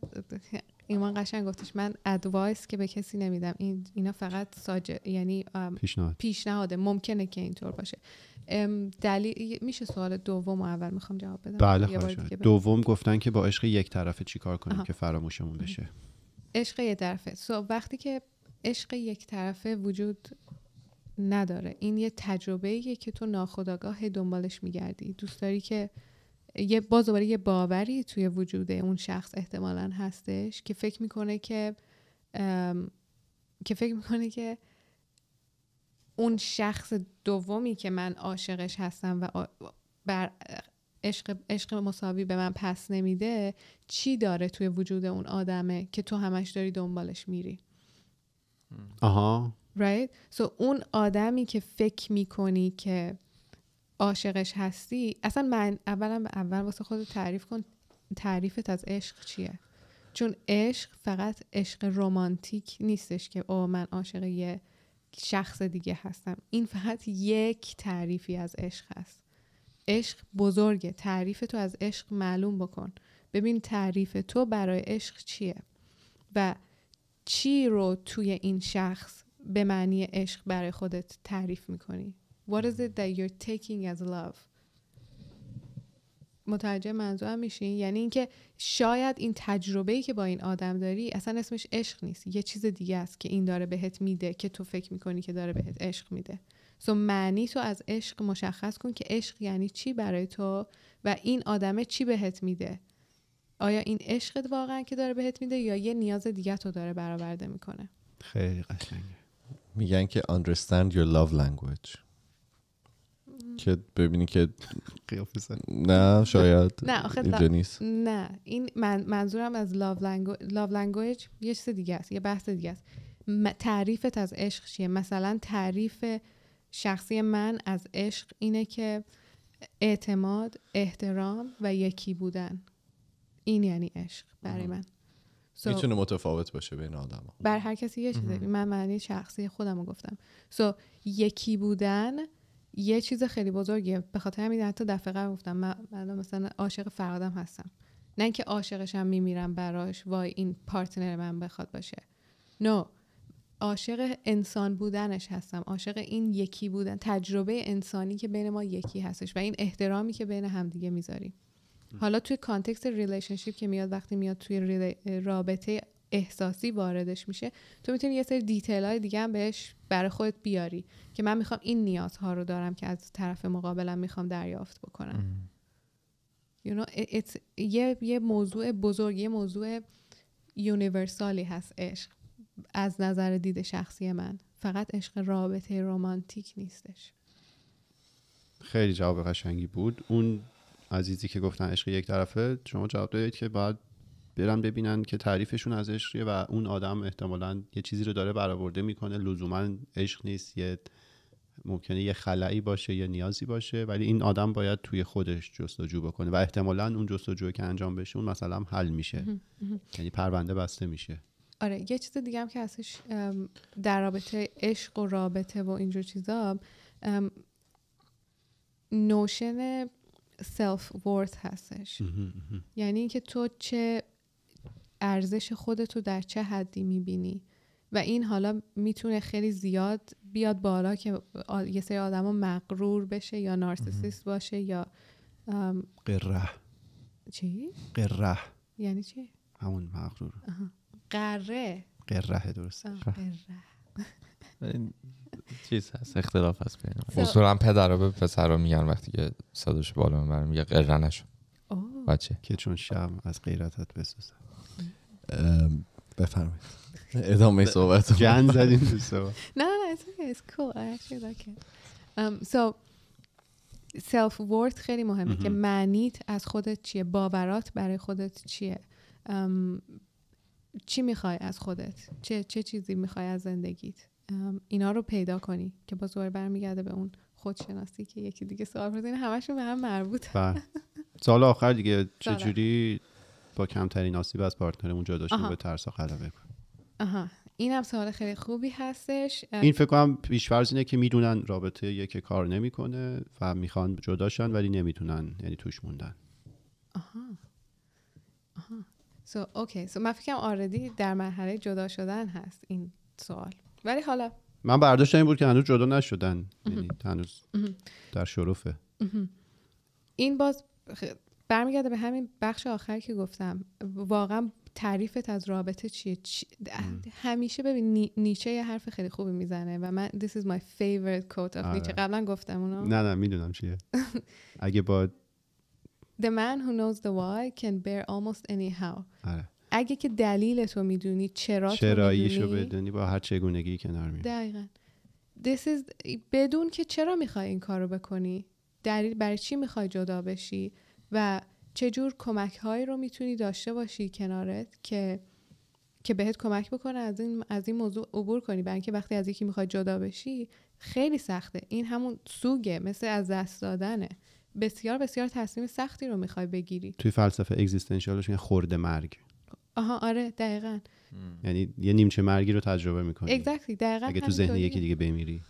D: ایمان قشنگ گفتش من ادوایس که به کسی نمیدم این اینا فقط ساجه یعنی پیشنهاد پیشنهاده ممکنه که اینطور باشه دلی میشه سوال دوم اول میخوام جواب بدم بله دوم
C: گفتن که با عشق یک طرفه چیکار کنیم که فراموشمون بشه
D: عشق یک طرفه سو وقتی که عشق یک طرفه وجود نداره این یه تجربه که تو ناخداگاه دنبالش میگردی دوست داری که یه باز یه باوری توی وجود اون شخص احتمالا هستش که فکر میکنه که که فکر میکنه که اون شخص دومی که من عاشقش هستم و بر عشق, عشق مساوی به من پس نمیده چی داره توی وجود اون آدمه که تو همش داری دنبالش میری آها right? سو اون آدمی که فکر میکنی که عاشقش هستی اصلا من اولا به اول واسه خودت تعریف کن تعریفت از عشق چیه چون عشق فقط عشق رمانتیک نیستش که او من عاشق یه شخص دیگه هستم این فقط یک تعریفی از عشق هست عشق بزرگه تعریف تو از عشق معلوم بکن ببین تعریف تو برای عشق چیه و چی رو توی این شخص به معنی عشق برای خودت تعریف میکنی What is it that you're taking as love متوجه منظورم میشین یعنی اینکه شاید این تجربه ای که با این آدم داری اصلا اسمش عشق نیست یه چیز دیگه است که این داره بهت میده که تو فکر میکنی که داره بهت عشق میده سو معنی تو از عشق مشخص کن که عشق یعنی چی برای تو و این آدمه چی بهت میده آیا این عشقت واقعا که داره بهت میده یا یه نیاز دیگه تو داره برآورده میکنه
A: خیلی قشنگه میگن که understand your love language که ببینی که قیافه نه شاید نه نیست
D: نه این من منظورم از لاو لنگویج یه چیز دیگه است یه بحث دیگه است تعریفت از عشق چیه مثلا تعریف شخصی من از عشق اینه که اعتماد احترام و یکی بودن این یعنی عشق برای من
A: میتونه متفاوت باشه بین
D: آدم ها. بر هر کسی یه چیزه من معنی شخصی خودم رو گفتم سو یکی بودن یه چیز خیلی بزرگیه به خاطر همین حتی دفعه قبل گفتم من مثلا عاشق فرادم هستم نه اینکه عاشقشم میمیرم براش وای این پارتنر من بخواد باشه نو no. عاشق انسان بودنش هستم عاشق این یکی بودن تجربه انسانی که بین ما یکی هستش و این احترامی که بین همدیگه میذاریم حالا توی کانتکست ریلیشنشیپ که میاد وقتی میاد توی رابطه احساسی واردش میشه تو میتونی یه سری دیتیل های دیگه هم بهش برای خودت بیاری که من میخوام این نیازها رو دارم که از طرف مقابلم میخوام دریافت بکنم you know, یه, یه موضوع بزرگ یه موضوع یونیورسالی هست عشق از نظر دید شخصی من فقط عشق رابطه رمانتیک نیستش
C: خیلی جواب قشنگی بود اون عزیزی که گفتن عشق یک طرفه شما جواب دادید که باید برن ببینن که تعریفشون از عشقیه و اون آدم احتمالا یه چیزی رو داره برآورده میکنه لزوما عشق نیست یه ممکنه یه خلعی باشه یه نیازی باشه ولی این آدم باید توی خودش جستجو بکنه و احتمالا اون جستجوی که انجام بشه اون مثلا حل میشه یعنی پرونده بسته میشه
D: آره یه چیز دیگه هم که هستش در رابطه عشق و رابطه و اینجور چیزا نوشن سلف ورث هستش یعنی اینکه تو چه ارزش خودتو در چه حدی میبینی و این حالا میتونه خیلی زیاد بیاد بالا که یه سری ها مغرور بشه یا نارسیسیست باشه یا قره چی؟
C: قره یعنی چی؟ همون مغرور
D: قره قره درست قره
F: چیز هست اختلاف هست بین اصولا پدرها به رو میگن وقتی که صداش بالا میبره میگه قره نشون بچه که چون شم از غیرتت بسوزن بفرمایید
C: ادامه صحبت جن زدیم تو صحبت
D: نه نه it's okay it's cool I actually like it um, so self خیلی مهمه که معنیت از خودت چیه باورات برای خودت چیه um, چی میخوای از خودت چه چه چیزی میخوای از زندگیت um, اینا رو پیدا کنی که با دوباره برمیگرده به اون خودشناسی که یکی دیگه سوال پرسین همشون به هم مربوطه بله.
C: سال آخر دیگه چجوری با کمترین آسیب از پارتنرمون جدا شدن به ترسا غلبه کنیم
D: آها این هم سوال خیلی خوبی هستش این فکر
C: کنم فرض اینه که میدونن رابطه یه کار نمیکنه و میخوان جداشن ولی نمیتونن یعنی توش موندن
E: آها
D: آها سو اوکی سو من فکرم آردی در مرحله جدا شدن هست این سوال ولی حالا
C: من برداشت این بود که هنوز جدا نشدن یعنی هنوز در شروفه
D: این باز برمیگرده به همین بخش آخر که گفتم واقعا تعریفت از رابطه چیه همیشه ببین نیچه یه حرف خیلی خوبی میزنه و من this is my favorite quote of نیچه آره. قبلا گفتم اونو نه
C: نه میدونم چیه اگه با
D: the man who knows the why can bear almost anyhow آره. اگه که دلیل تو میدونی چرا چراییشو بدونی
C: با هر چگونگی کنار میدونی
D: دقیقا This is بدون که چرا میخوای این کارو بکنی دلیل برای چی میخوای جدا بشی و چجور کمک هایی رو میتونی داشته باشی کنارت که که بهت کمک بکنه از این از این موضوع عبور کنی برای اینکه وقتی از یکی میخوای جدا بشی خیلی سخته این همون سوگه مثل از دست دادنه بسیار بسیار تصمیم سختی رو میخوای بگیری
C: توی فلسفه اگزیستنشیالش خورده مرگ
D: آها آره دقیقا
C: یعنی یه نیمچه مرگی رو تجربه میکنی
D: دقیقا اگه تو ذهن یکی
C: دیگه بمیری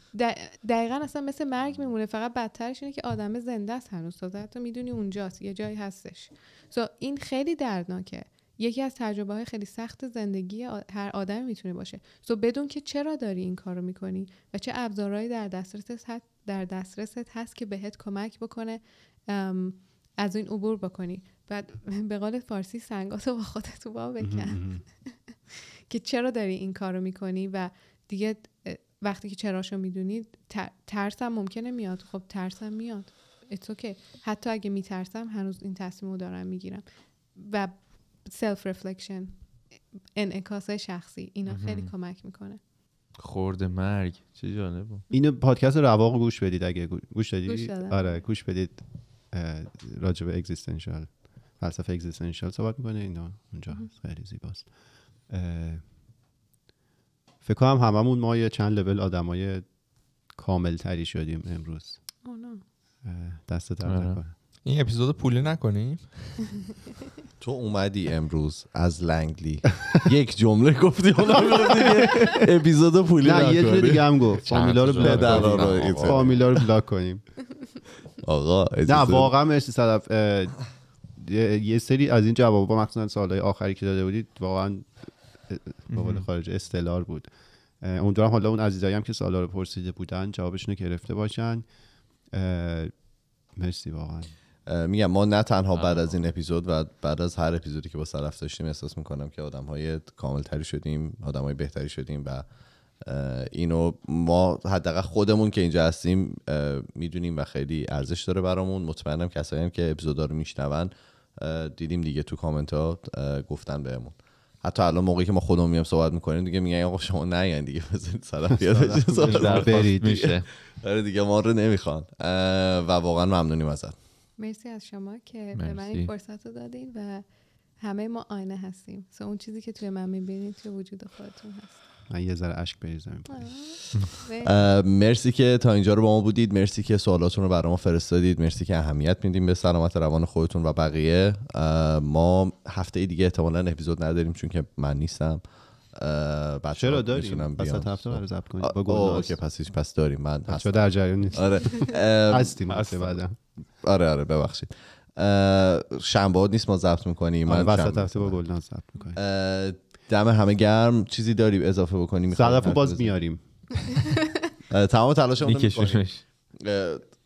D: دقیقا اصلا مثل مرگ میمونه فقط بدترش اینه که آدم زنده است هنوز تازه تو میدونی اونجاست یه جایی هستش سو این خیلی دردناکه یکی از تجربه های خیلی سخت زندگی هر آدمی میتونه باشه سو بدون که چرا داری این کارو میکنی و چه ابزارهایی در دسترست در دسترست هست که بهت کمک بکنه از این عبور بکنی بعد به قال فارسی سنگاتو با خودت با بکن که چرا داری این کارو میکنی و دیگه وقتی که چراشو میدونی ترسم ممکنه میاد خب ترسم میاد اتو که حتی اگه میترسم هنوز این تصمیم دارم میگیرم و سلف رفلکشن انعکاس شخصی اینا خیلی کمک میکنه
B: خورده مرگ چه جالب
C: اینو پادکست رواق گوش بدید اگه گوش دادید آره گوش بدید راجب اگزیستنشال فلسفه اگزیستنشال صحبت میکنه اینا اونجا هست خیلی زیباست فکر کنم هم هممون ما یه چند لول آدمای کامل تری شدیم امروز دست در آره. نکنه
F: این اپیزود پولی نکنیم
A: تو اومدی امروز از لنگلی یک جمله گفتی اپیزود پولی نه یه جمله دیگه هم گفت فامیلا
C: رو بلاک کنیم آقا نه واقعا مرسی صدف یه سری از این با مخصوصا سالهای آخری که داده بودید واقعا به خارج استلار بود امیدوارم حالا اون عزیزایی هم که سالها رو پرسیده بودن جوابشون رو گرفته باشن مرسی واقعا میگم ما نه تنها بعد از این اپیزود
A: و بعد از هر اپیزودی که با صرف داشتیم احساس میکنم که آدم های کامل تری شدیم آدم های بهتری شدیم و اینو ما حداقل خودمون که اینجا هستیم میدونیم و خیلی ارزش داره برامون مطمئنم کسایی هم که اپیزودا رو میشنون دیدیم دیگه تو کامنت ها گفتن بهمون حتی الان موقعی که ما خودمون میام صحبت میکنیم دیگه میگن آقا شما نیاین دیگه بزنید سلام بیاد میشه آره دیگه ما رو نمیخوان و واقعا ممنونیم ازت
E: مرسی از شما که به من این فرصت
D: رو دادین و همه ما آینه هستیم سو اون چیزی که توی من میبینید توی وجود خودتون
C: هست من یه ذره اشک بریزم
A: مرسی که تا اینجا رو با ما بودید مرسی که سوالاتون رو برای ما فرستادید مرسی که اهمیت میدیم به سلامت روان خودتون و بقیه ما هفته دیگه احتمالا اپیزود نداریم چون که من نیستم
C: بعد چرا داریم بسط هفته رو ضبط کنیم با
A: اوکی پس هیچ پس داریم من هستم در جریان نیست آره هستیم بعدم آره آره ببخشید شنبه نیست ما ضبط میکنیم من آره، وسط هفته با گلدان ضبط میکنیم دم همه گرم چیزی داریم
C: اضافه بکنیم صدف باز میاریم تمام تلاشمون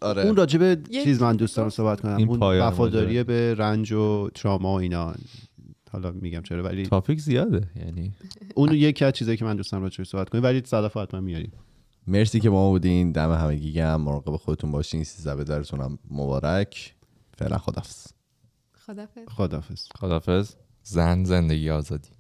A: آره اون راجب چیز من
C: دوستان دارم صحبت کنم اون وفاداریه به رنج و تراما و اینا حالا میگم چرا ولی تاپیک زیاده یعنی اونو یکی از چیزایی که من دوستان رو صحبت کنیم ولی صدف حتما میاریم
A: مرسی که ما بودین دم همه گیگم مراقب خودتون باشین سیزده به درتونم مبارک فعلا خدافظ خدافز خدافز خدافظ زن زندگی آزادی